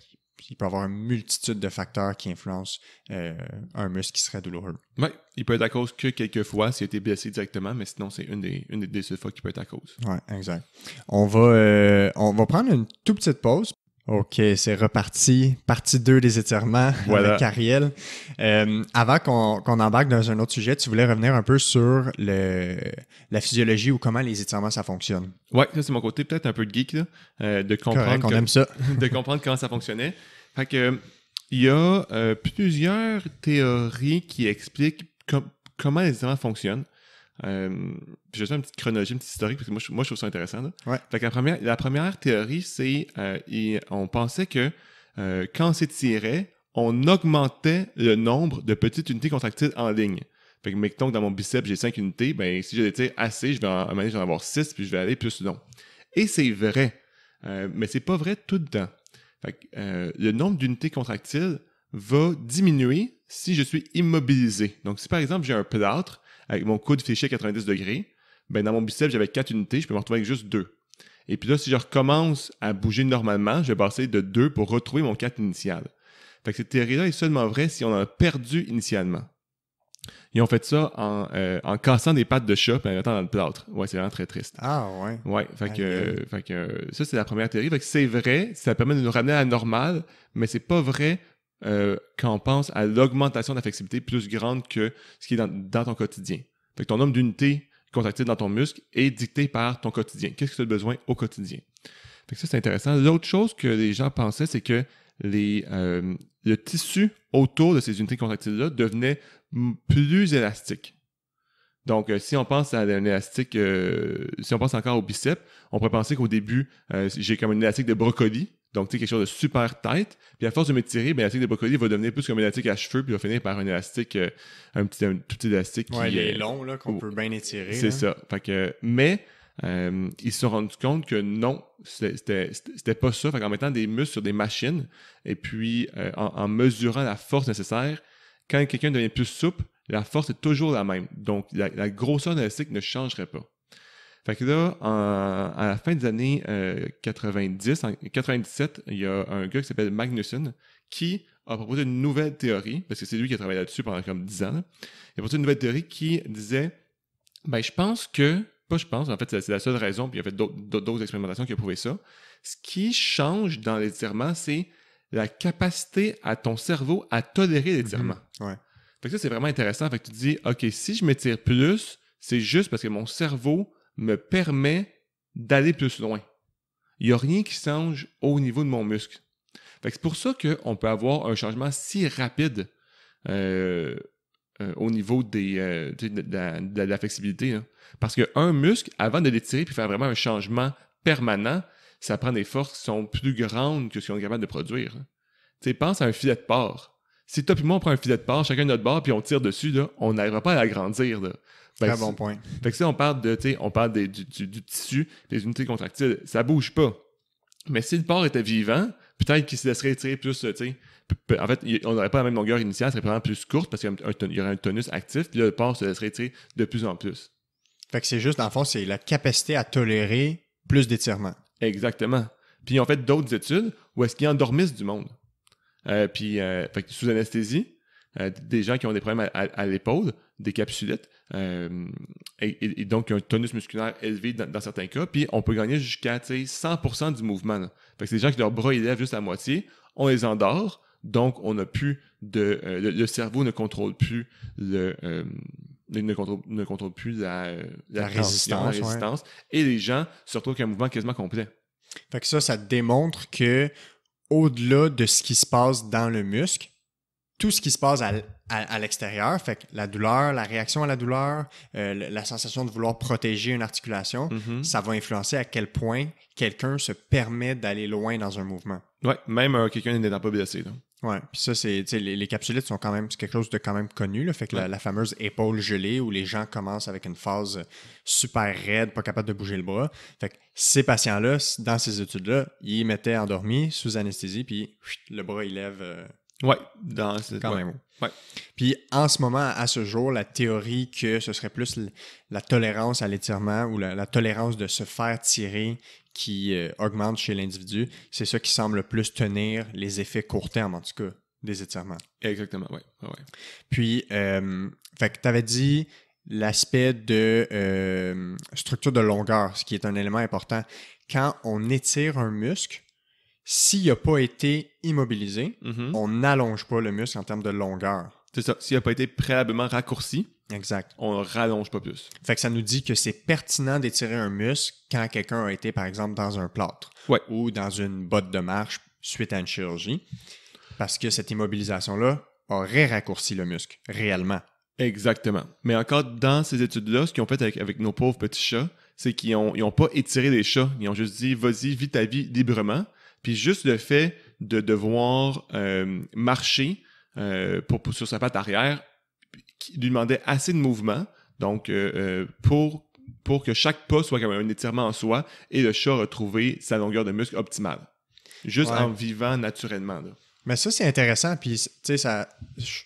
il peut avoir une multitude de facteurs qui influencent euh, un muscle qui serait douloureux. Oui, il peut être à cause que quelques fois s'il a été blessé directement, mais sinon, c'est une des, une seules fois qui peut être à cause. Oui, exact. On va, on va prendre une toute petite pause, OK, c'est reparti. Partie 2 des étirements voilà. avec euh, avant qu'on embarque dans un autre sujet, tu voulais revenir un peu sur le, la physiologie ou comment les étirements, ça fonctionne. Oui, ça c'est mon côté peut-être un peu geek, euh, de, comprendre aime ça. [LAUGHS] de comprendre comment ça fonctionnait. Fait que, il y a euh, plusieurs théories qui expliquent comment les étirements fonctionnent. Euh, je vais juste une petite chronologie, une petite historique, parce que moi, je, trouve ça intéressant. la, première, théorie, c'est qu'on euh, on pensait que euh, quand c'est s'étirait, on augmentait le nombre de petites unités contractiles en ligne. Fait que, mettons que dans mon biceps, j'ai cinq unités, ben, si je les assez, je vais en, avoir 6, puis je vais aller plus long. Et c'est vrai, mais c'est pas vrai tout le temps. le nombre d'unités contractiles va diminuer si je suis immobilisé. Donc, si par exemple j'ai un plâtre, avec mon coude fiché à 90 degrés, ben dans mon biceps, j'avais 4 unités, je peux me retrouver avec juste 2. Et puis là, si je recommence à bouger normalement, je vais passer de 2 pour retrouver mon 4 initial. Fait cette théorie-là est seulement vraie si on en a perdu initialement. Ils ont fait ça en, euh, cassant des pattes de chat et en mettant dans le plâtre. Ouais, c'est vraiment très triste. Ah ouais. Ouais, euh, ça c'est la première théorie. que c'est vrai, ça permet de nous ramener à la normale, mais c'est pas vrai euh, quand on pense à l'augmentation de la flexibilité plus grande que ce qui est dans, ton quotidien. Fait ton nombre d'unités contractiles dans ton muscle est dicté par ton quotidien. Qu'est-ce que tu as besoin au quotidien? Fait ça, c'est intéressant. L'autre chose que les gens pensaient, c'est que les, euh, le tissu autour de ces unités contractiles-là devenait plus élastique. Donc, euh, si on pense à un si on pense encore au biceps, on pourrait penser qu'au début, j'ai comme un élastique de brocoli, donc, tu quelque chose de super tight. Puis à force de m'étirer, l'élastique ben, de brocoli va devenir plus comme un élastique à cheveux, puis va finir par un élastique, euh, un petit, un tout petit élastique. qui, est euh, long, là, qu'on peut bien étirer. C'est ça. mais, euh, ils se sont rendus compte que non, c'était pas ça. en mettant des muscles sur des machines, et puis en, mesurant la force nécessaire, quand quelqu'un devient plus souple, la force est toujours la même. Donc, la grosseur de l'élastique ne changerait pas. Fait que là, à la fin des années 90, euh, en 97, il y a un gars qui s'appelle Magnusson qui a proposé une nouvelle théorie, parce que c'est lui qui a travaillé là-dessus pendant comme 10 ans. Il a proposé une nouvelle théorie qui disait ben, je pense que, pas je pense, en fait, c'est la seule raison, puis il a fait d'autres expérimentations qui ont prouvé ça. Ce qui change dans l'étirement, c'est la capacité à ton cerveau à tolérer l'étirement. Mm-hmm. Fait que ça, c'est vraiment intéressant. Fait que tu te dis, OK, si je m'étire plus, c'est juste parce que mon cerveau me permet d'aller plus loin. Il n'y a rien qui change au niveau de mon muscle. c'est pour ça qu'on peut avoir un changement si rapide euh, euh, au niveau euh, de, la flexibilité. Hein. Parce qu'un muscle, avant de l'étirer puis faire vraiment un changement permanent, ça prend des forces qui sont plus grandes que ce qu'on est capable de produire. Hein. pense à un filet de porc. Si toi et moi, on prend un filet de porc, chacun notre bord, puis on tire dessus, on n'arrivera pas à l'agrandir. Très bon point. Fait que si on parle de, on parle du, tissu, des unités contractiles, ça bouge pas. Mais si le porc était vivant, peut-être qu'il se laisserait étirer plus, tu En fait, on n'aurait pas la même longueur initiale, ça serait probablement plus courte parce qu'il y aurait un tonus actif, puis le porc se laisserait étirer de plus en plus. Fait que c'est juste, dans le fond, c'est la capacité à tolérer plus d'étirement. Exactement. Puis ils ont fait d'autres études où est-ce qu'ils endormissent du monde. Euh, puis, euh, sous anesthésie, euh, des gens qui ont des problèmes à, l'épaule, des capsulettes. Euh, et, donc, un tonus musculaire élevé dans, certains cas. Puis, on peut gagner jusqu'à 100% du mouvement. Fait que c'est des gens qui leur bras élèvent juste à moitié, on les endort, donc on n'a plus de. Euh, le, cerveau ne contrôle plus le. Euh, ne, contrôle, plus la, la, résistance. Et les gens se retrouvent avec un mouvement quasiment complet. Fait que ça, ça démontre que au-delà de ce qui se passe dans le muscle, tout ce qui se passe à, l'extérieur, fait que la douleur, la réaction à la douleur, euh, la sensation de vouloir protéger une articulation, mhm. ça va influencer à quel point quelqu'un se permet d'aller loin dans un mouvement. Ouais, même euh, quelqu'un n'est pas blessé. puis ça, c'est, les, les capsulites sont quand même quelque chose de quand même connu, là, fait que la, fameuse épaule gelée où les gens commencent avec une phase super raide, pas capable de bouger le bras. Fait que ces patients-là, dans ces études-là, ils mettaient endormis sous anesthésie, puis le bras, il lève. Euh, oui, dans quand même. Ouais. Puis en ce moment, à ce jour, la théorie que ce serait plus la tolérance à l'étirement ou la, tolérance de se faire tirer qui euh, augmente chez l'individu, c'est ça qui semble le plus tenir les effets court terme, en tout cas, des étirements. Exactement, oui. Ouais. Puis, euh, fait tu avais dit l'aspect de euh, structure de longueur, ce qui est un élément important. Quand on étire un muscle, s'il n'a pas été immobilisé, mhm. on n'allonge pas le muscle en termes de longueur. C'est ça. S'il n'a pas été préalablement raccourci, exact. on ne rallonge pas plus. Fait que ça nous dit que c'est pertinent d'étirer un muscle quand quelqu'un a été, par exemple, dans un plâtre ou dans une botte de marche suite à une chirurgie, parce que cette immobilisation-là aurait raccourci le muscle, réellement. Exactement. Mais encore dans ces études-là, ce qu'ils ont fait avec, nos pauvres petits chats, c'est qu'ils n'ont ont pas étiré les chats. Ils ont juste dit, vas-y, vis ta vie librement. Puis juste le fait de devoir euh, marcher euh, pour, pousser sur sa patte arrière lui demandait assez de mouvement, donc euh, pour, que chaque pas soit comme un étirement en soi et le chat retrouver sa longueur de muscle optimale. Juste en vivant naturellement. Mais ça, c'est intéressant, puis tu sais, ça,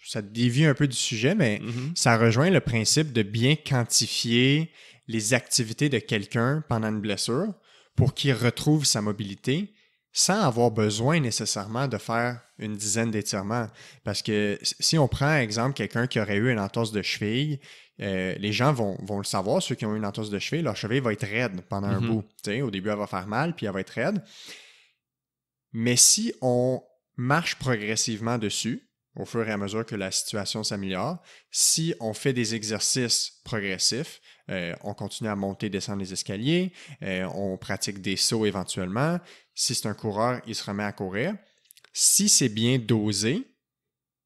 ça dévie un peu du sujet, mais mm-hmm. ça rejoint le principe de bien quantifier les activités de quelqu'un pendant une blessure pour qu'il retrouve sa mobilité, sans avoir besoin nécessairement de faire une dizaine d'étirements. Parce que si on prend, par exemple, quelqu'un qui aurait eu une entorse de cheville, euh, les gens vont, le savoir, ceux qui ont eu une entorse de cheville, leur cheville va être raide pendant un mm-hmm. bout. au début, elle va faire mal, puis elle va être raide. Mais si on marche progressivement dessus, au fur et à mesure que la situation s'améliore, si on fait des exercices progressifs, euh, on continue à monter, descendre les escaliers, euh, on pratique des sauts éventuellement, si c'est un coureur, il se remet à courir. Si c'est bien dosé,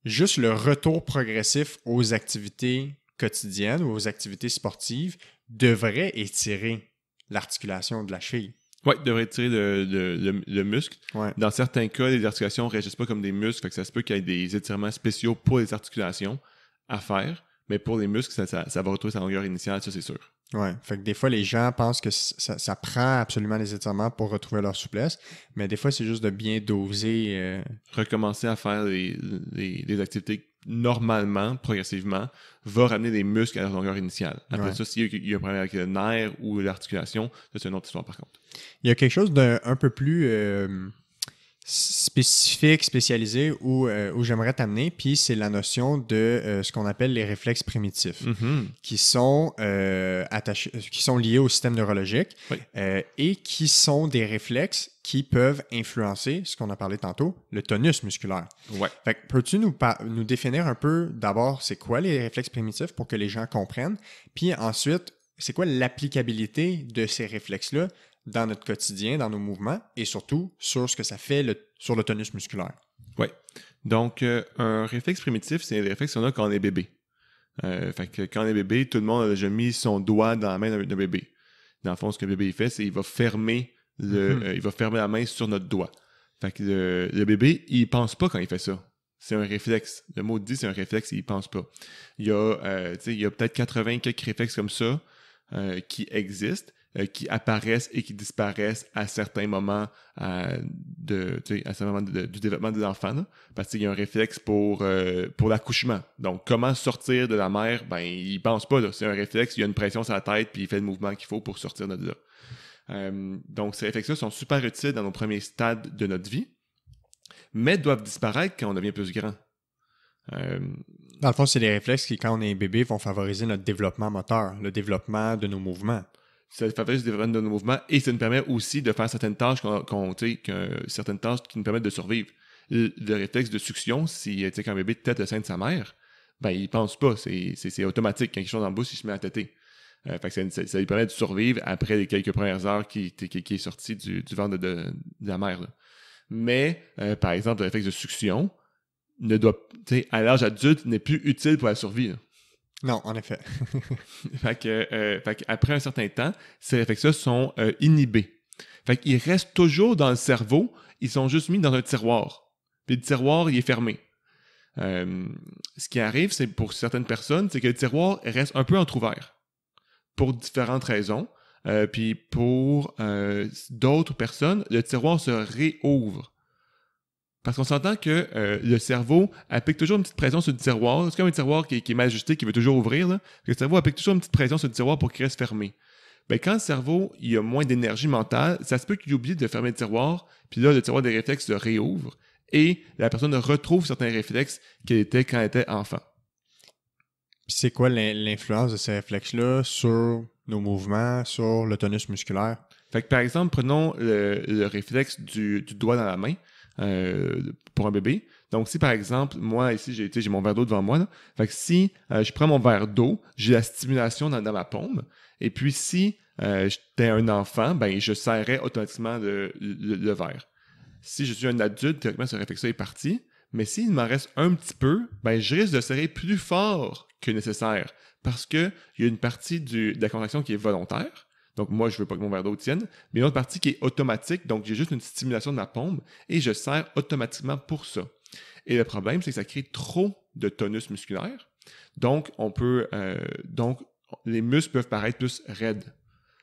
juste le retour progressif aux activités quotidiennes ou aux activités sportives devrait étirer l'articulation de la cheville. Oui, devrait étirer le, muscle. Dans certains cas, les articulations ne réagissent pas comme des muscles, ça se peut qu'il y ait des étirements spéciaux pour les articulations à faire. Mais pour les muscles, ça, va retrouver sa longueur initiale, ça, c'est sûr. Oui. Fait que des fois, les gens pensent que ça, prend absolument les étirements pour retrouver leur souplesse, mais des fois, c'est juste de bien doser. Euh, Recommencer à faire des activités normalement, progressivement, va ramener les muscles à leur longueur initiale. Après ça, s'il y, y a un problème avec le nerf ou l'articulation, c'est une autre histoire par contre. Il y a quelque chose d'un peu plus. Euh, spécifique, spécialisé euh, où, j'aimerais t'amener, puis c'est la notion de euh, ce qu'on appelle les réflexes primitifs, mhm. qui, sont, euh, attachés, qui sont liés au système neurologique et qui sont des réflexes qui peuvent influencer, ce qu'on a parlé tantôt, le tonus musculaire. Ouais. peux-tu nous, nous définir un peu d'abord c'est quoi les réflexes primitifs pour que les gens comprennent, puis ensuite c'est quoi l'applicabilité de ces réflexes-là dans notre quotidien, dans nos mouvements et surtout sur ce que ça fait sur le tonus musculaire. Oui. Donc, euh, un réflexe primitif, c'est un réflexe qu'on a quand on est bébé. Euh, fait que quand on est bébé, tout le monde a déjà mis son doigt dans la main d'un bébé. Dans le fond, ce que le bébé fait, c'est qu'il va fermer le, mhm. euh, va fermer la main sur notre doigt. Fait que le, bébé, il pense pas quand il fait ça. C'est un réflexe. Le mot dit, c'est un réflexe, il pense pas. Il y a, il y a peut-être 80 quelques réflexes comme ça qui existent. Euh, qui apparaissent et qui disparaissent à certains moments euh, de, du développement des enfants. parce qu'il y a un réflexe pour, euh, pour l'accouchement. Donc, comment sortir de la mère? Ben, il pense pas. C'est un réflexe, il y a une pression sur la tête, puis il fait le mouvement qu'il faut pour sortir de là. donc, ces réflexes-là sont super utiles dans nos premiers stades de notre vie, mais doivent disparaître quand on devient plus grand. Dans le fond, c'est des réflexes qui, quand on est bébé, vont favoriser notre développement moteur, le développement de nos mouvements ça favorise le développement de nos mouvements et ça nous permet aussi de faire certaines tâches, qu'on, certaines tâches qui nous permettent de survivre. Le, réflexe de succion, si quand un bébé tête au sein de sa mère, ben, il pense pas. C'est, c'est, automatique. Quand il chose dans le bouche, il se met à têter. Euh, ça, lui permet de survivre après les quelques premières heures qui, qui, est sorti du, ventre de, la mère. Mais, euh, par exemple, le réflexe de succion ne doit, à l'âge adulte, n'est plus utile pour la survie. Non, en effet. [LAUGHS] Euh, fait, que, après un certain temps, ces réflexes-là sont euh, inhibés. Fait qu'ils restent toujours dans le cerveau, ils sont juste mis dans un tiroir. Puis le tiroir, il est fermé. Euh, ce qui arrive, c'est pour certaines personnes, c'est que le tiroir reste un peu entrouvert pour différentes raisons. puis pour d'autres personnes, le tiroir se réouvre. Parce qu'on s'entend que euh, le cerveau applique toujours une petite pression sur le tiroir. C'est comme un tiroir qui, est mal ajusté, qui veut toujours ouvrir. Le cerveau applique toujours une petite pression sur le tiroir pour qu'il reste fermé. Mais ben, quand le cerveau il a moins d'énergie mentale, ça se peut qu'il oublie de fermer le tiroir, puis là, le tiroir des réflexes se réouvre et la personne retrouve certains réflexes qu'elle était quand elle était enfant. C'est quoi l'influence de ces réflexes-là sur nos mouvements, sur le tonus musculaire? par exemple, prenons le, réflexe du doigt dans la main. Euh, pour un bébé. Donc, si par exemple, moi ici, j'ai, mon verre d'eau devant moi, si euh, je prends mon verre d'eau, j'ai la stimulation dans, ma paume. Et puis, si euh, j'étais un enfant, ben, je serrais automatiquement le, verre. Si je suis un adulte, théoriquement, ce réflexe est parti. Mais s'il m'en reste un petit peu, ben, je risque de serrer plus fort que nécessaire parce qu'il y a une partie de la contraction qui est volontaire donc, moi, je ne veux pas que mon verre d'eau tienne. Mais une autre partie qui est automatique, donc j'ai juste une stimulation de ma pompe et je sers automatiquement pour ça. Et le problème, c'est que ça crée trop de tonus musculaire. Donc, on peut, euh, donc les muscles peuvent paraître plus raides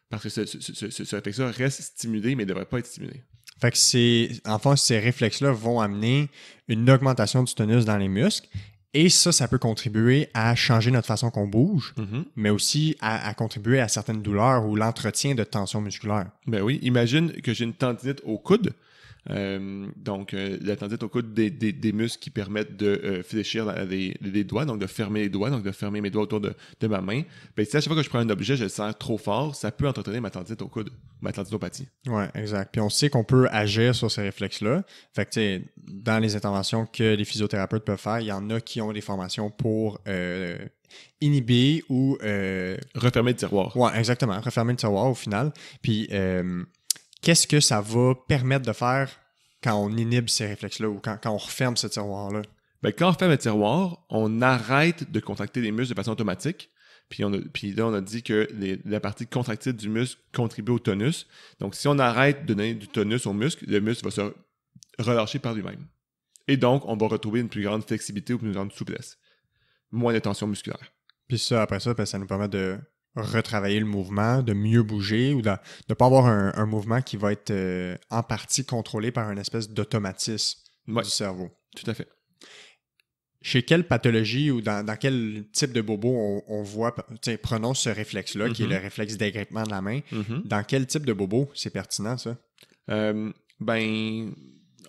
parce que ce, réflexe-là reste stimulé, mais ne devrait pas être stimulé. Fait en fait, ces réflexes-là vont amener une augmentation du tonus dans les muscles et ça, ça peut contribuer à changer notre façon qu'on bouge, mhm. mais aussi à, à, contribuer à certaines douleurs ou l'entretien de tensions musculaires. Ben oui, imagine que j'ai une tendinite au coude. Euh, donc, euh, la tendite au coude des, muscles qui permettent de euh, fléchir les, doigts, donc de fermer les doigts, donc de fermer mes doigts autour de, ma main. Ben, si à chaque fois que je prends un objet, je le serre trop fort, ça peut entretenir ma tendite au coude, ma tendinopathie. Oui, exact. Puis on sait qu'on peut agir sur ces réflexes-là. Fait que, dans les interventions que les physiothérapeutes peuvent faire, il y en a qui ont des formations pour inhiber ou. Refermer le tiroir. Oui, exactement. Refermer le tiroir au final. Puis qu'est-ce que ça va permettre de faire quand on inhibe ces réflexes-là ou quand, on referme ce tiroir-là? Ben, quand on referme le tiroir, on arrête de contracter les muscles de façon automatique. Puis, on puis là, on a dit que la partie contractile du muscle contribue au tonus. Donc, si on arrête de donner du tonus au muscle, le muscle va se relâcher par lui-même. Et donc, on va retrouver une plus grande flexibilité ou une plus grande souplesse. Moins de tension musculaire. Puis ça, après ça, ben, ça nous permet de retravailler le mouvement, de mieux bouger ou de ne pas avoir un, mouvement qui va être euh, en partie contrôlé par une espèce d'automatisme du cerveau. Tout à fait. Chez quelle pathologie ou dans, quel type de bobo on, voit, prenons ce réflexe-là, qui est le mm-hmm. réflexe d'agrippement de la main, mm-hmm. dans quel type de bobo c'est pertinent ça? Euh, ben,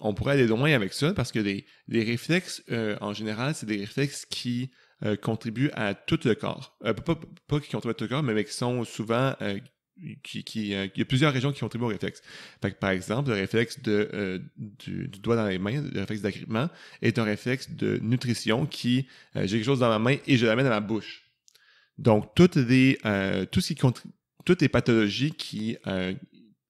on pourrait aller loin avec ça parce que des, réflexes, euh, en général, c'est des réflexes qui euh, contribuent à tout le corps. Euh, pas, qui contribuent à tout le corps, mais, qui sont souvent. Euh, qui, il y a plusieurs régions qui contribuent au réflexe. par exemple, le réflexe du, doigt dans les mains, le réflexe d'agrippement, est un réflexe de nutrition qui j'ai quelque chose dans ma main et je l'amène mets dans ma bouche. Donc, toutes les, tout ce qui toutes les pathologies qui,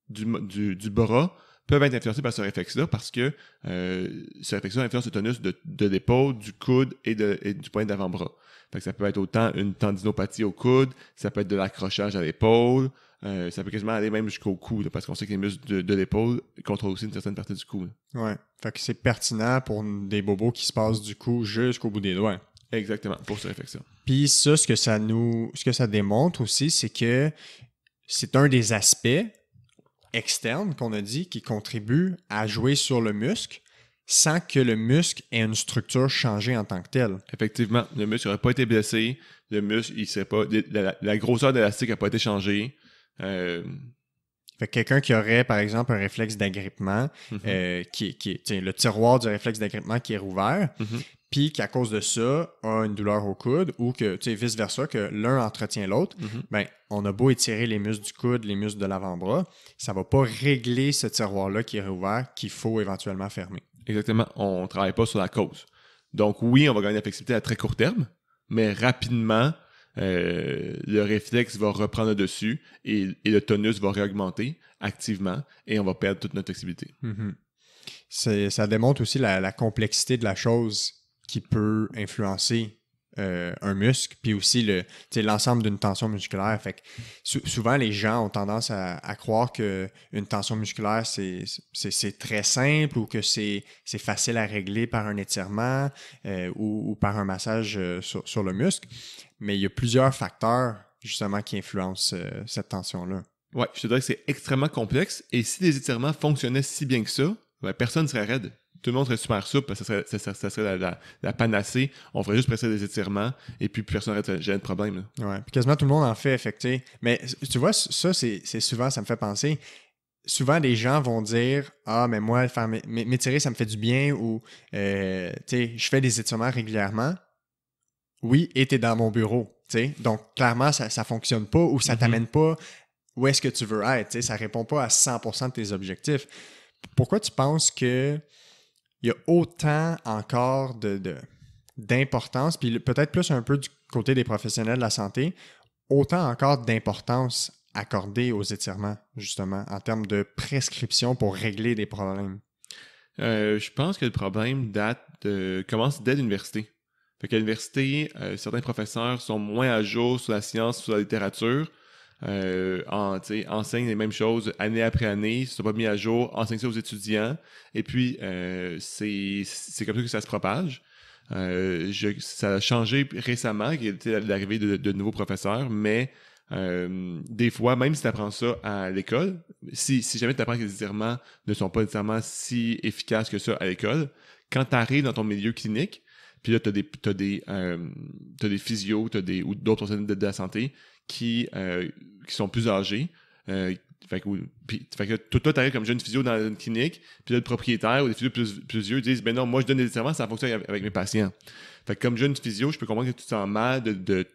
du, du, du bras peuvent être influencés par ce réflexe-là parce que euh, ce réflexe-là influence le tonus de, de l'épaule, du coude et, de, du point d'avant-bras. ça peut être autant une tendinopathie au coude, ça peut être de l'accrochage à l'épaule, euh, ça peut quasiment aller même jusqu'au cou, parce qu'on sait que les muscles de, l'épaule contrôlent aussi une certaine partie du cou. Oui, Ouais. Fait que c'est pertinent pour des bobos qui se passent du cou jusqu'au bout des doigts. Exactement, pour ce réflexe-là. Puis ça, ce que ça nous. ce que ça démontre aussi, c'est que c'est un des aspects, externe, qu'on a dit qui contribue à jouer sur le muscle sans que le muscle ait une structure changée en tant que telle. Effectivement, le muscle n'aurait pas été blessé, le muscle, il serait pas. La, grosseur d'élastique n'a pas été changée. Euh, quelqu'un qui aurait, par exemple, un réflexe d'agrippement, mhm. euh, qui, qui le tiroir du réflexe d'agrippement qui est rouvert, mhm puis qu'à cause de ça, a une douleur au coude ou que, tu sais, vice-versa, que l'un entretient l'autre, mhm. ben, on a beau étirer les muscles du coude, les muscles de l'avant-bras, ça va pas régler ce tiroir-là qui est réouvert, qu'il faut éventuellement fermer. Exactement. On ne travaille pas sur la cause. Donc, oui, on va gagner la flexibilité à très court terme, mais rapidement, euh, le réflexe va reprendre le dessus et, le tonus va réaugmenter activement et on va perdre toute notre flexibilité. Mhm. Ça démontre aussi la complexité de la chose qui peut influencer euh, un muscle, puis aussi l'ensemble d'une tension musculaire. Fait souvent, les gens ont tendance à, croire qu'une tension musculaire, c'est très simple ou que c'est facile à régler par un étirement euh, ou, par un massage euh, sur, le muscle. Mais il y a plusieurs facteurs, justement, qui influencent cette tension-là. Oui, je te dirais que c'est extrêmement complexe. Et si les étirements fonctionnaient si bien que ça, ben, personne ne serait raide tout le monde serait super souple, parce que ça serait, la, panacée. On ferait juste presser des étirements et puis personne n'aurait de problème. quasiment tout le monde en fait affecter. Mais tu vois, ça, c'est souvent, ça me fait penser. Souvent, les gens vont dire Ah, mais moi, faire m'étirer, ça me fait du bien ou euh, sais, je fais des étirements régulièrement. Oui, et tu es dans mon bureau. sais, Donc, clairement, ça ne fonctionne pas ou ça ne mm-hmm. t'amène pas où est-ce que tu veux être. Ça Ça répond pas à 100% de tes objectifs. Pourquoi tu penses que il y a autant encore d'importance, puis peut-être plus un peu du côté des professionnels de la santé, autant encore d'importance accordée aux étirements, justement, en termes de prescription pour régler des problèmes? Euh, je pense que le problème date de, commence dès l'université. Fait l'université, euh, certains professeurs sont moins à jour sur la science, sur la littérature, euh, enseigne les mêmes choses année après année, si tu pas mis à jour, enseigne ça aux étudiants. Et puis, euh, c'est comme ça que ça se propage. Euh, ça a changé récemment, qui l'arrivée de, nouveaux professeurs, mais euh, des fois, même si tu apprends ça à l'école, si, jamais tu apprends que les étirements ne sont pas nécessairement si efficaces que ça à l'école, quand tu arrives dans ton milieu clinique, puis là, tu as des, as des, as des physios as des, ou d'autres personnes de la santé qui, euh, qui sont plus âgés. Euh, fait que, puis, fait que t'arrives comme jeune physio dans une clinique, puis le propriétaire ou les physios plus, plus vieux disent Ben non, moi, je donne des serments, ça fonctionne avec, mes patients. Fait comme jeune physio, je peux comprendre que tu te sens mal de,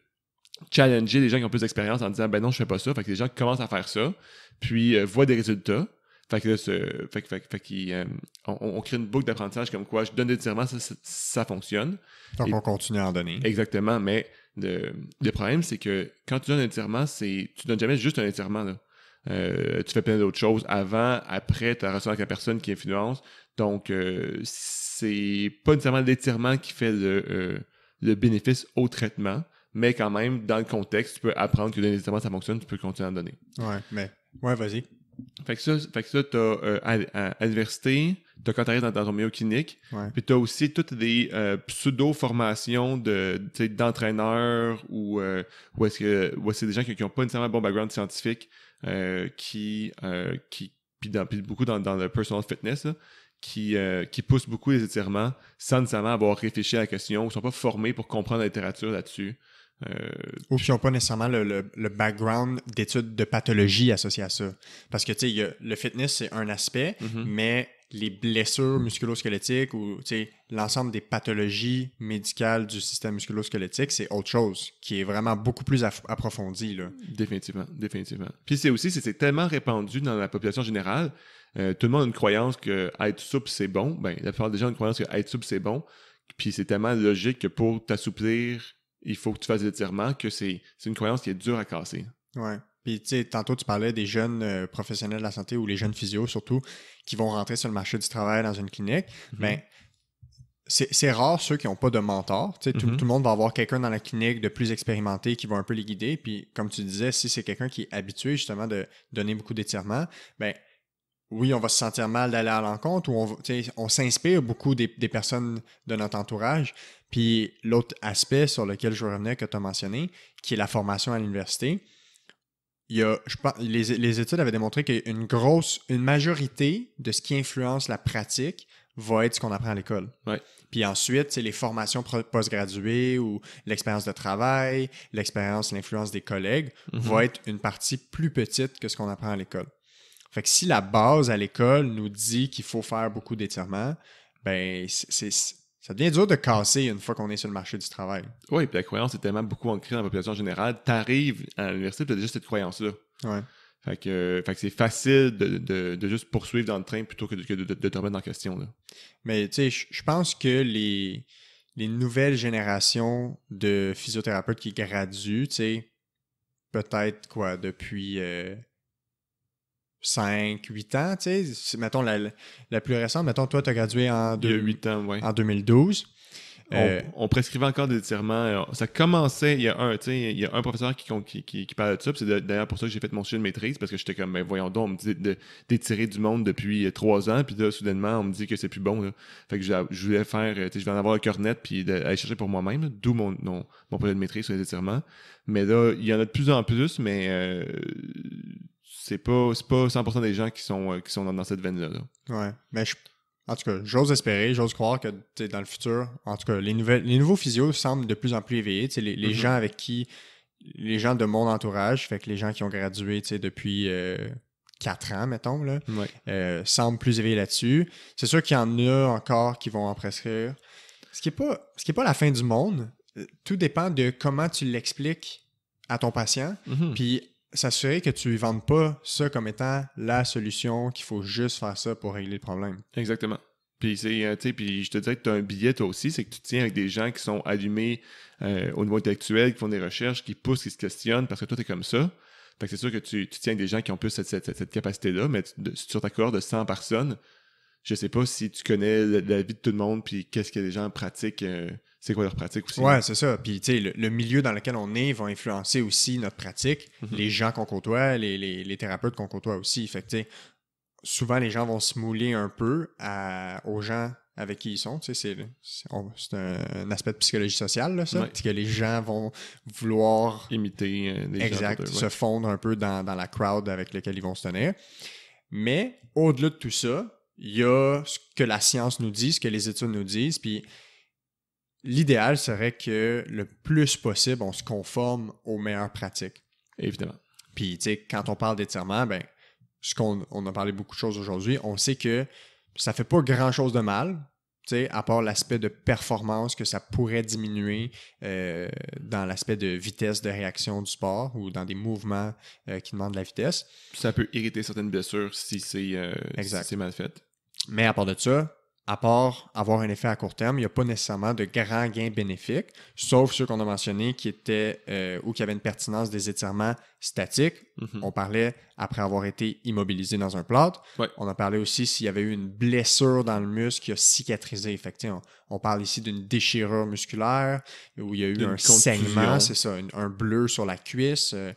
challenger les gens qui ont plus d'expérience en disant Ben non, je fais pas ça. Fait que les gens commencent à faire ça, puis euh, voient des résultats. Fait que ce, fait, euh, on, crée une boucle d'apprentissage comme quoi je donne des serments, ça, ça, fonctionne. Donc, on continue à en donner. Exactement, mais le problème, c'est que quand tu donnes un étirement, c'est tu donnes jamais juste un étirement. Euh, tu fais plein d'autres choses avant, après, tu as relation avec la personne qui influence. Donc, euh, c'est pas nécessairement l'étirement qui fait euh, le, bénéfice au traitement, mais quand même, dans le contexte, tu peux apprendre que l'étirement, ça fonctionne, tu peux continuer à en donner. Ouais, mais, vas-y. Fait que ça, tu as ça t'as quand t'arrives dans, dans, ton milieu clinique, ouais. puis t'as aussi toutes des euh, pseudo-formations de, d'entraîneurs ou, euh, ou est-ce que ou c'est des gens qui n'ont pas nécessairement un bon background scientifique euh, qui, qui puis, beaucoup dans, le personal fitness, qui, qui poussent beaucoup les étirements sans nécessairement avoir réfléchi à la question, ou sont pas formés pour comprendre la littérature là-dessus. Ou qui n'ont pas nécessairement le, le, background d'études de pathologie associée à ça. Parce que, tu sais, le fitness, c'est un aspect, mm-hmm. mais les blessures musculosquelettiques ou l'ensemble des pathologies médicales du système musculosquelettique, c'est autre chose qui est vraiment beaucoup plus approfondie. Là. Définitivement, définitivement. Puis c'est aussi, c'est tellement répandu dans la population générale. Euh, tout le monde a une croyance que être souple, c'est bon. Ben, la plupart des gens ont une croyance que être souple, c'est bon. Puis c'est tellement logique que pour t'assouplir, il faut que tu fasses des étirements que c'est une croyance qui est dure à casser. Ouais. Puis, tu sais, tantôt, tu parlais des jeunes euh, professionnels de la santé ou les jeunes physios surtout qui vont rentrer sur le marché du travail dans une clinique. Mais mhm. ben, c'est rare ceux qui n'ont pas de mentor. Tu sais, mhm. tout, le monde va avoir quelqu'un dans la clinique de plus expérimenté qui va un peu les guider. Puis, comme tu disais, si c'est quelqu'un qui est habitué justement de donner beaucoup d'étirements, ben oui, on va se sentir mal d'aller à l'encontre ou on, s'inspire beaucoup des, des, personnes de notre entourage. Puis l'autre aspect sur lequel je revenais que tu as mentionné, qui est la formation à l'université, je les, études avaient démontré qu'une grosse, une majorité de ce qui influence la pratique va être ce qu'on apprend à l'école. Puis ensuite, c'est les formations postgraduées ou l'expérience de travail, l'expérience, l'influence des collègues vont mhm. va être une partie plus petite que ce qu'on apprend à l'école. Fait que si la base à l'école nous dit qu'il faut faire beaucoup d'étirements, ben c'est ça devient dur de casser une fois qu'on est sur le marché du travail. Oui, puis la croyance est tellement beaucoup ancrée dans la population générale. Tu arrives à l'université, tu as déjà cette croyance-là. Ouais. Fait que, euh, c'est facile de, juste poursuivre dans le train plutôt que de, de te remettre en question. Là. Mais tu sais, je pense que les, les nouvelles générations de physiothérapeutes qui graduent, tu sais, peut-être quoi, depuis. Euh, 5, 8 ans, tu sais, mettons la, plus récente, mettons toi, tu as gradué en, 8 ans, en 2012. Euh, on, prescrivait encore des étirements. Euh, ça commençait, il y a un, il y un professeur qui, qui, qui, parlait de ça. C'est d'ailleurs pour ça que j'ai fait mon sujet de maîtrise, parce que j'étais comme, ben voyons donc, on me dit d'étirer du monde depuis euh, trois ans, puis là, soudainement, on me dit que c'est plus bon. Fait que je, voulais faire, je voulais en avoir un cœur net, puis aller chercher pour moi-même, d'où mon, mon projet de maîtrise sur les étirements. Mais là, il y en a de plus en plus, mais c'est pas, pas 100% des gens qui sont, euh, qui sont dans, cette veine-là. Ouais. Mais en tout cas, j'ose espérer, j'ose croire que dans le futur, en tout cas, les, nouvelles, les nouveaux physios semblent de plus en plus éveillés. Les, les mhm. gens avec qui. Les gens de mon entourage, fait que les gens qui ont gradué depuis 4 euh, ans, mettons, là, euh, semblent plus éveillés là-dessus. C'est sûr qu'il y en a encore qui vont en prescrire. Ce qui n'est pas, pas la fin du monde. Tout dépend de comment tu l'expliques à ton patient, mhm. puis s'assurer que tu ne vendes pas ça comme étant la solution, qu'il faut juste faire ça pour régler le problème. Exactement. Puis, euh, puis je te dirais que tu as un billet toi aussi, c'est que tu tiens avec des gens qui sont allumés euh, au niveau intellectuel, qui font des recherches, qui poussent, qui se questionnent, parce que toi, tu es comme ça. Fait que c'est sûr que tu, tiens avec des gens qui ont plus cette, capacité-là, mais tu, de, sur ta de 100 personnes, je sais pas si tu connais la, vie de tout le monde, puis qu'est-ce que les gens pratiquent, euh, c'est quoi leur pratique aussi. Ouais, c'est ça. Puis, tu sais, le, milieu dans lequel on est va influencer aussi notre pratique, mhm. les gens qu'on côtoie, les, thérapeutes qu'on côtoie aussi. Fait souvent, les gens vont se mouler un peu aux gens avec qui ils sont. Tu c'est un, aspect de psychologie sociale, là, ça. Que les gens vont vouloir... Imiter euh, des Exact. Gens, euh, Se fondre un peu dans, dans la crowd avec laquelle ils vont se tenir. Mais, au-delà de tout ça, il y a ce que la science nous dit, ce que les études nous disent, puis l'idéal serait que le plus possible, on se conforme aux meilleures pratiques. Évidemment. Puis, tu sais, quand on parle d'étirement, ben, ce qu'on on a parlé beaucoup de choses aujourd'hui, on sait que ça fait pas grand-chose de mal, à part l'aspect de performance que ça pourrait diminuer euh, dans l'aspect de vitesse de réaction du sport ou dans des mouvements euh, qui demandent la vitesse. Ça peut irriter certaines blessures si c'est euh, mal fait. Mais à part de ça, à part avoir un effet à court terme, il n'y a pas nécessairement de grands gains bénéfiques, sauf ceux qu'on a mentionnés qui étaient euh, ou qui avaient une pertinence des étirements statiques. Mhm. On parlait après avoir été immobilisé dans un plâtre. On a parlé aussi s'il y avait eu une blessure dans le muscle qui a cicatrisé. on, parle ici d'une déchirure musculaire où il y a eu un saignement, c'est ça, un, bleu sur la cuisse, euh,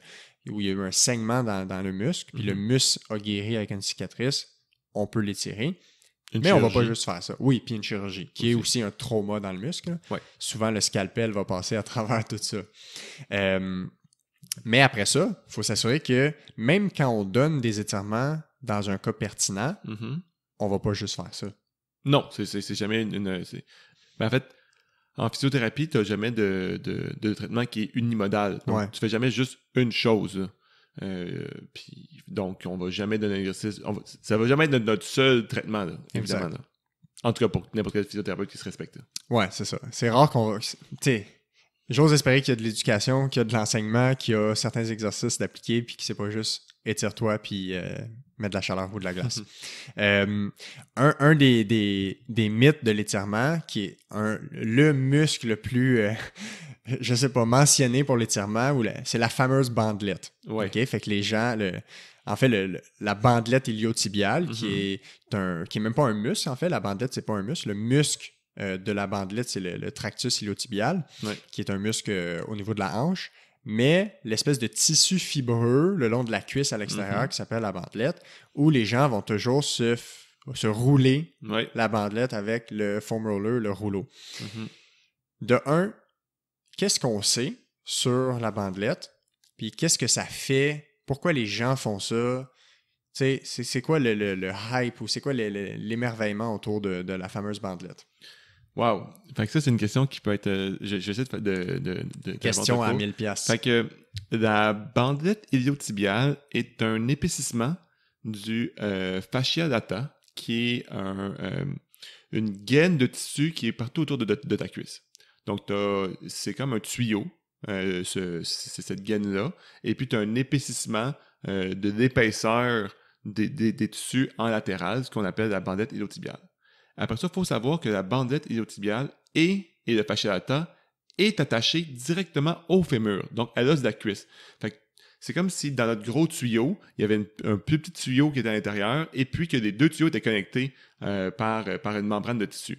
où il y a eu un saignement dans, le muscle, puis le mhm. muscle a guéri avec une cicatrice. On peut l'étirer mais on va pas juste faire ça. Oui, puis une chirurgie, qui est aussi un trauma dans le muscle. Souvent, le scalpel va passer à travers tout ça. Euh, mais après ça, il faut s'assurer que même quand on donne des étirements dans un cas pertinent, mm-hmm. on va pas juste faire ça. Non, c'est jamais une. Ben, en fait, en physiothérapie, tu n'as jamais de, traitement qui est unimodal. Tu tu fais jamais juste une chose. Euh, puis donc, on va jamais donner un exercice. ça va jamais être notre, seul traitement, évidemment. En tout cas, pour n'importe quel physiothérapeute qui se respecte. Ouais, c'est ça. C'est rare qu'on j'ose espérer qu'il y a de l'éducation, qu'il y a de l'enseignement, qu'il y a certains exercices d'appliquer, puis que c'est pas juste étire-toi, puis mettre euh, mets de la chaleur ou de la glace. Mhm. [LAUGHS] Euh, un, un des, des, des, mythes de l'étirement, qui est un, le muscle le plus je sais pas, mentionné pour l'étirement, c'est la fameuse bandelette. Fait que les gens, en fait, la bandelette iliotibiale, qui mhm. est un, qui est même pas un muscle, en fait, la bandelette, c'est pas un muscle. Le muscle euh, de la bandelette, c'est le, tractus iliotibial, qui est un muscle euh, au niveau de la hanche. Mais l'espèce de tissu fibreux le long de la cuisse à l'extérieur mhm. qui s'appelle la bandelette, où les gens vont toujours se, se rouler la bandelette avec le foam roller, le rouleau. Mhm. De un, qu'est-ce qu'on sait sur la bandelette, puis qu'est-ce que ça fait, pourquoi les gens font ça, c'est, c'est quoi le, hype ou c'est quoi l'émerveillement autour de, la fameuse bandelette? Wow! Fait ça, c'est une question qui peut être. Euh, J'essaie de de, de, de, Question à 1000 pièces. Fait que la bandelette iliotibiale est un épaississement du euh, fascia data, qui est euh, une gaine de tissu qui est partout autour de ta cuisse. Donc, c'est comme un tuyau, euh, c'est cette gaine-là. Et puis, tu as un épaississement euh, de l'épaisseur des, tissus en latéral, ce qu'on appelle la bandette tibiale. Après ça, il faut savoir que la bandette iliotibiale et, et le fascia lata est attachée directement au fémur, donc à l'os de la cuisse. c'est comme si dans notre gros tuyau, il y avait un plus petit tuyau qui était à l'intérieur et puis que les deux tuyaux étaient connectés euh, par, par une membrane de tissu.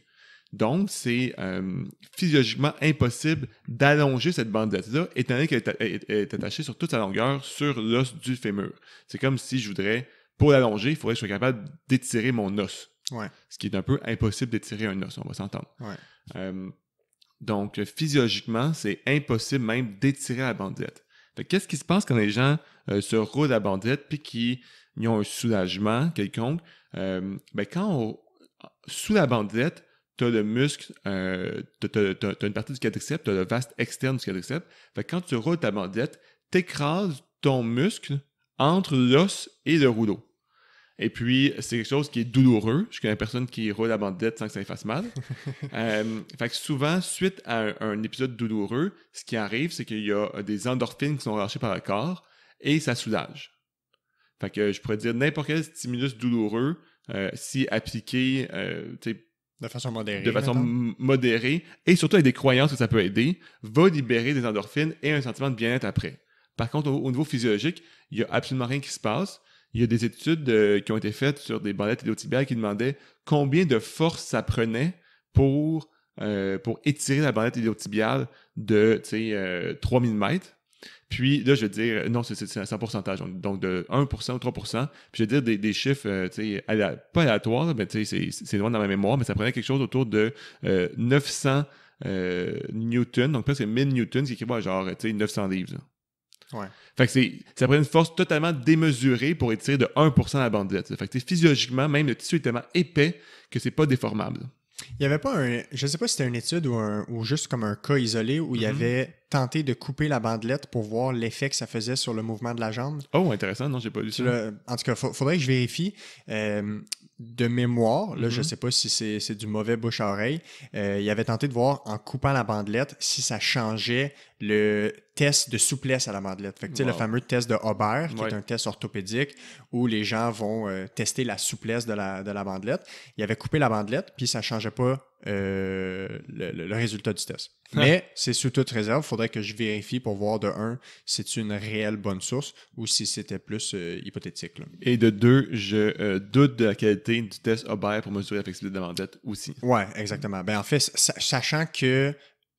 Donc, c'est euh, physiologiquement impossible d'allonger cette bandelette-là, étant donné qu'elle est, attachée sur toute sa longueur sur l'os du fémur. C'est comme si je voudrais, pour l'allonger, il faudrait que je sois capable d'étirer mon os. Ce qui est un peu impossible d'étirer un os, on va s'entendre. Euh, donc, physiologiquement, c'est impossible même d'étirer la bandelette. Qu'est-ce qui se passe quand les gens euh, se roulent la bandelette puis qu'ils ont un soulagement quelconque? ben, quand sous la bandelette, tu as le muscle, euh, tu as, une partie du quadriceps, tu as le vaste externe du quadriceps. Fait quand tu roules ta bandelette, tu écrases ton muscle entre l'os et le rouleau. Et puis, c'est quelque chose qui est douloureux. Je connais personne qui roule la bandelette sans que ça lui fasse mal. [LAUGHS] Euh, fait que souvent, suite à un, épisode douloureux, ce qui arrive, c'est qu'il y a des endorphines qui sont relâchées par le corps et ça soulage. Fait que je pourrais dire n'importe quel stimulus douloureux, euh, si appliqué de façon modérée. De façon modérée. Et surtout avec des croyances que ça peut aider, va libérer des endorphines et un sentiment de bien-être après. Par contre, au, niveau physiologique, il n'y a absolument rien qui se passe. Il y a des études euh, qui ont été faites sur des bandettes iliotibiales qui demandaient combien de force ça prenait pour, euh, pour étirer la bandette iliotibiale de 3000 euh, mètres. Puis là, je vais dire, non, c'est 100%, pourcentage, donc de 1% ou 3%. Puis je vais dire des, chiffres, euh, tu sais, pas aléatoires, mais tu sais, c'est loin dans ma mémoire, mais ça prenait quelque chose autour de 900 euh, euh, newtons, donc presque 1000 newtons, qui genre, tu sais, 900 livres. Ouais. Fait que ça prend une force totalement démesurée pour étirer de 1% la bandelette. Fait que physiologiquement, même le tissu est tellement épais que c'est pas déformable. Il n'y avait pas un. Je ne sais pas si c'était une étude ou, juste comme un cas isolé où il y mhm. avait tenté de couper la bandelette pour voir l'effet que ça faisait sur le mouvement de la jambe. Oh, intéressant. Non, j'ai pas lu ça. en tout cas, il faudrait que je vérifie. Euh, de mémoire, là, je ne mm-hmm. sais pas si c'est du mauvais bouche-oreille, euh, il avait tenté de voir en coupant la bandelette si ça changeait le test de souplesse à la bandelette. Fait que, Le fameux test de Hobert, qui est un test orthopédique où les gens vont euh, tester la souplesse de la, de la bandelette. Il avait coupé la bandelette, puis ça ne changeait pas euh, le, résultat du test. [LAUGHS] Mais c'est sous toute réserve. Il faudrait que je vérifie pour voir de un, si c'est une réelle bonne source ou si c'était plus euh, hypothétique. Et de deux, je euh, doute de la qualité du test aubert pour mesurer la flexibilité de la bandelette aussi. Oui, exactement. Ben, en fait, sachant que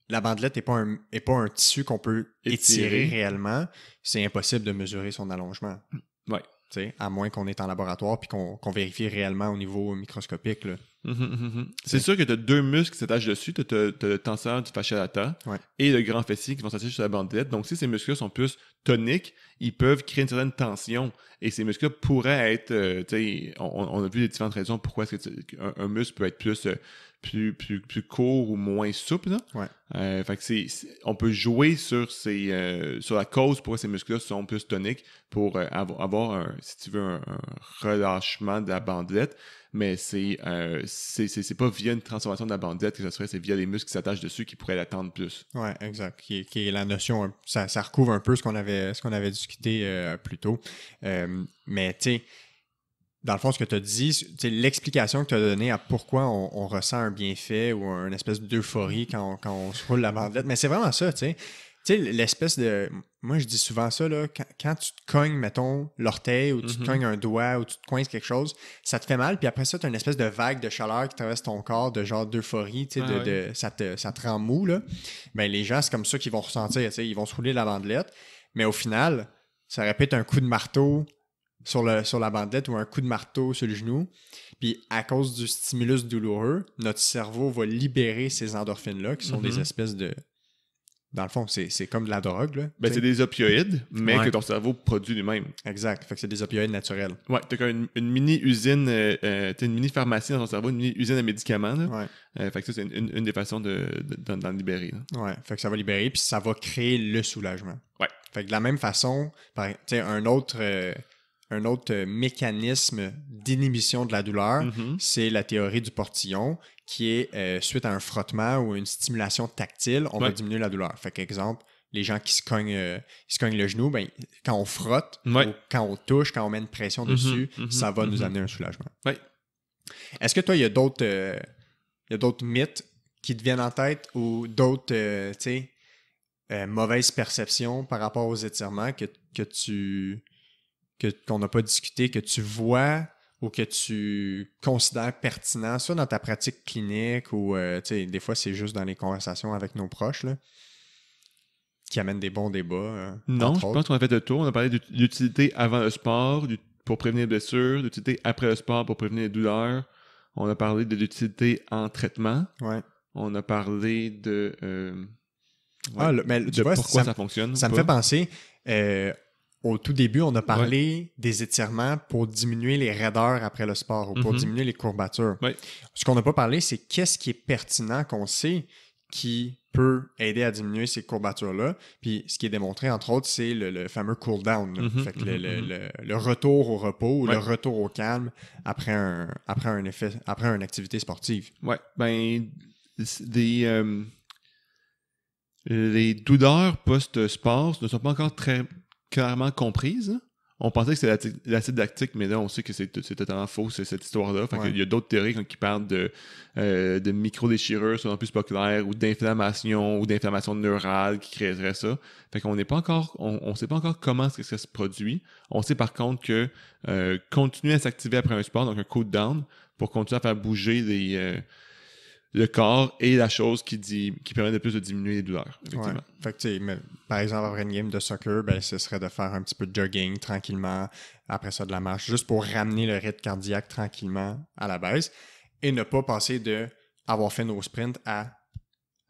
la bandelette n'est pas, un, pas un tissu qu'on peut étirer, étirer réellement, c'est impossible de mesurer son allongement. Oui à moins qu'on est en laboratoire puis qu'on vérifie réellement au niveau microscopique. Hum, hum, hum, C'est sûr que tu as deux muscles qui s'attachent dessus. Tu as, le tenseur du fascia lata et le grand fessier qui vont s'attacher sur la bandelette. Donc, si ces muscles sont plus toniques, ils peuvent créer une certaine tension. Et ces muscles pourraient être... Euh, on, a vu les différentes raisons pourquoi est-ce qu'un un muscle peut être plus... Euh, plus, plus, court ou moins souple. Euh, fait on peut jouer sur, ces, euh, sur la cause que ces muscles-là sont plus toniques pour euh, avoir, un, si tu veux, un, relâchement de la bandelette, mais c'est, c'est, pas via une transformation de la bandelette que ce serait, c'est via les muscles qui s'attachent dessus qui pourraient l'attendre plus. Oui, exact. Qui est, la notion, ça, ça recouvre un peu ce qu'on avait, ce qu'on avait discuté plus tôt. mais tu sais, dans le fond, ce que tu as dit, l'explication que tu as donnée à pourquoi on, ressent un bienfait ou une espèce d'euphorie quand on, se roule la bandelette. Mais c'est vraiment ça, tu sais. l'espèce de. Moi, je dis souvent ça, quand, tu te cognes, mettons, l'orteil ou tu te mhm. cognes un doigt ou tu te coinces quelque chose, ça te fait mal. Puis après ça, tu as une espèce de vague de chaleur qui traverse ton corps, de genre d'euphorie, tu de, ah ça, te, rend mou, là. Ben, les gens, c'est comme ça qu'ils vont ressentir, tu sais, ils vont se rouler la bandelette. Mais au final, ça répète un coup de marteau sur, le, sur la bandelette ou un coup de marteau sur le genou. Puis à cause du stimulus douloureux, notre cerveau va libérer ces endorphines-là, qui sont des mhm. espèces de. Dans le fond, c'est comme de la drogue. Ben, c'est des opioïdes, mais que ton cerveau produit lui-même. Exact. Fait que c'est des opioïdes naturels. Ouais, t'as as une, mini-usine, euh, euh, une mini-pharmacie dans ton cerveau, une mini-usine à médicaments. Euh, fait que ça, c'est une, une, des façons d'en de, libérer. Oui. fait que ça va libérer, puis ça va créer le soulagement. Ouais. Fait que de la même façon, sais, un autre un autre euh, mécanisme d'inhibition de la douleur, mm-hmm. c'est la théorie du portillon, qui est euh, suite à un frottement ou une stimulation tactile, on va diminuer la douleur. Fait qu'exemple, les gens qui se cognent, euh, se le genou, ben, quand on frotte, quand on touche, quand on met une pression mm-hmm. dessus, mm-hmm. ça va nous amener un soulagement. Est-ce que toi, il y a d'autres d'autres mythes qui te viennent en tête ou d'autres mauvaises perceptions par rapport aux étirements que, que tu qu'on n'a pas discuté, que tu vois ou que tu considères pertinent, soit dans ta pratique clinique ou euh, des fois c'est juste dans les conversations avec nos proches, qui amènent des bons débats. Hein, non, je pense qu'on a fait le tour. On a parlé d'utilité avant le sport pour prévenir les blessures, d'utilité après le sport pour prévenir les douleurs. On a parlé de l'utilité en traitement. Ouais. On a parlé de. Euh, ah, mais, pourquoi ça, ça fonctionne. Ça me fait penser. Euh, au tout début, on a parlé des étirements pour diminuer les raideurs après le sport ou pour mhm. diminuer les courbatures. Ce qu'on n'a pas parlé, c'est qu'est-ce qui est pertinent qu'on sait qui peut aider à diminuer ces courbatures-là. Puis ce qui est démontré, entre autres, c'est le, fameux cool down, mhm, mhm, le, retour au repos ou le retour au calme après un, après un effet, après une activité sportive. Oui. ben des euh, les douleurs post-sport ne sont pas encore très clairement comprise. Hein. On pensait que c'était l'acide lactique, mais là, on sait que c'est totalement faux, cette histoire-là. Il y a d'autres théories qui parlent de, micro euh, de micro-déchirures, plus populaire ou d'inflammation, ou d'inflammation neurale qui créerait ça. Fait qu'on n'est pas encore, on, ne sait pas encore comment que ça se produit. On sait par contre que euh, continuer à s'activer après un sport, donc un cooldown pour continuer à faire bouger les, euh, le corps est la chose qui, dit, qui permet de plus de diminuer les douleurs. par exemple, avoir une game de soccer, ben, ce serait de faire un petit peu de jogging tranquillement, après ça de la marche, juste pour ramener le rythme cardiaque tranquillement à la base et ne pas passer de avoir fait nos sprints à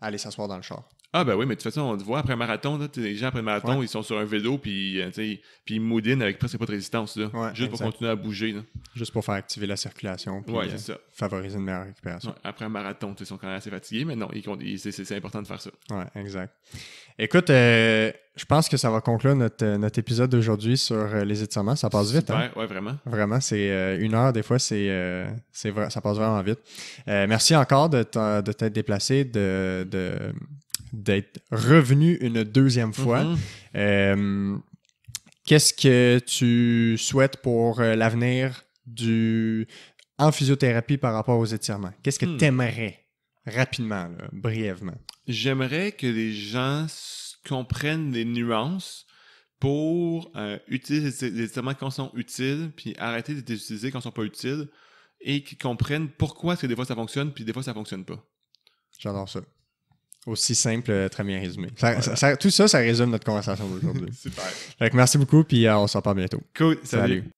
aller s'asseoir dans le char. Ah ben oui, mais de toute façon, on te voit après un marathon, là, les gens après un marathon, ils sont sur un vélo puis, euh, puis ils moudinent avec presque pas de résistance, là, juste pour continuer à bouger. Juste pour faire activer la circulation puis euh, favoriser une meilleure récupération. après un marathon, ils sont quand même assez fatigués, mais non, c'est important de faire ça. Oui, exact. Écoute, euh, je pense que ça va conclure notre, épisode d'aujourd'hui sur les étirements. Ça passe vite, hein? Ouais, vraiment. Vraiment, c'est une heure, des fois, c'est vrai, ça passe vraiment vite. merci encore de t'être déplacé, de d'être revenu une deuxième fois. Mhm. Euh, qu'est-ce que tu souhaites pour euh, l'avenir du en physiothérapie par rapport aux étirements? Qu'est-ce que hmm. tu aimerais rapidement, brièvement? J'aimerais que les gens comprennent les nuances pour euh, utiliser les étirements quand ils sont utiles, puis arrêter de les utiliser quand ils sont pas utiles, et qu'ils comprennent pourquoi est des fois ça fonctionne, puis des fois ça ne fonctionne pas. J'adore ça. Aussi simple, euh, très bien résumé. tout ça, ça résume notre conversation d'aujourd'hui. [LAUGHS] Super. merci beaucoup, puis euh, on se reparle bientôt. Cool. Salut.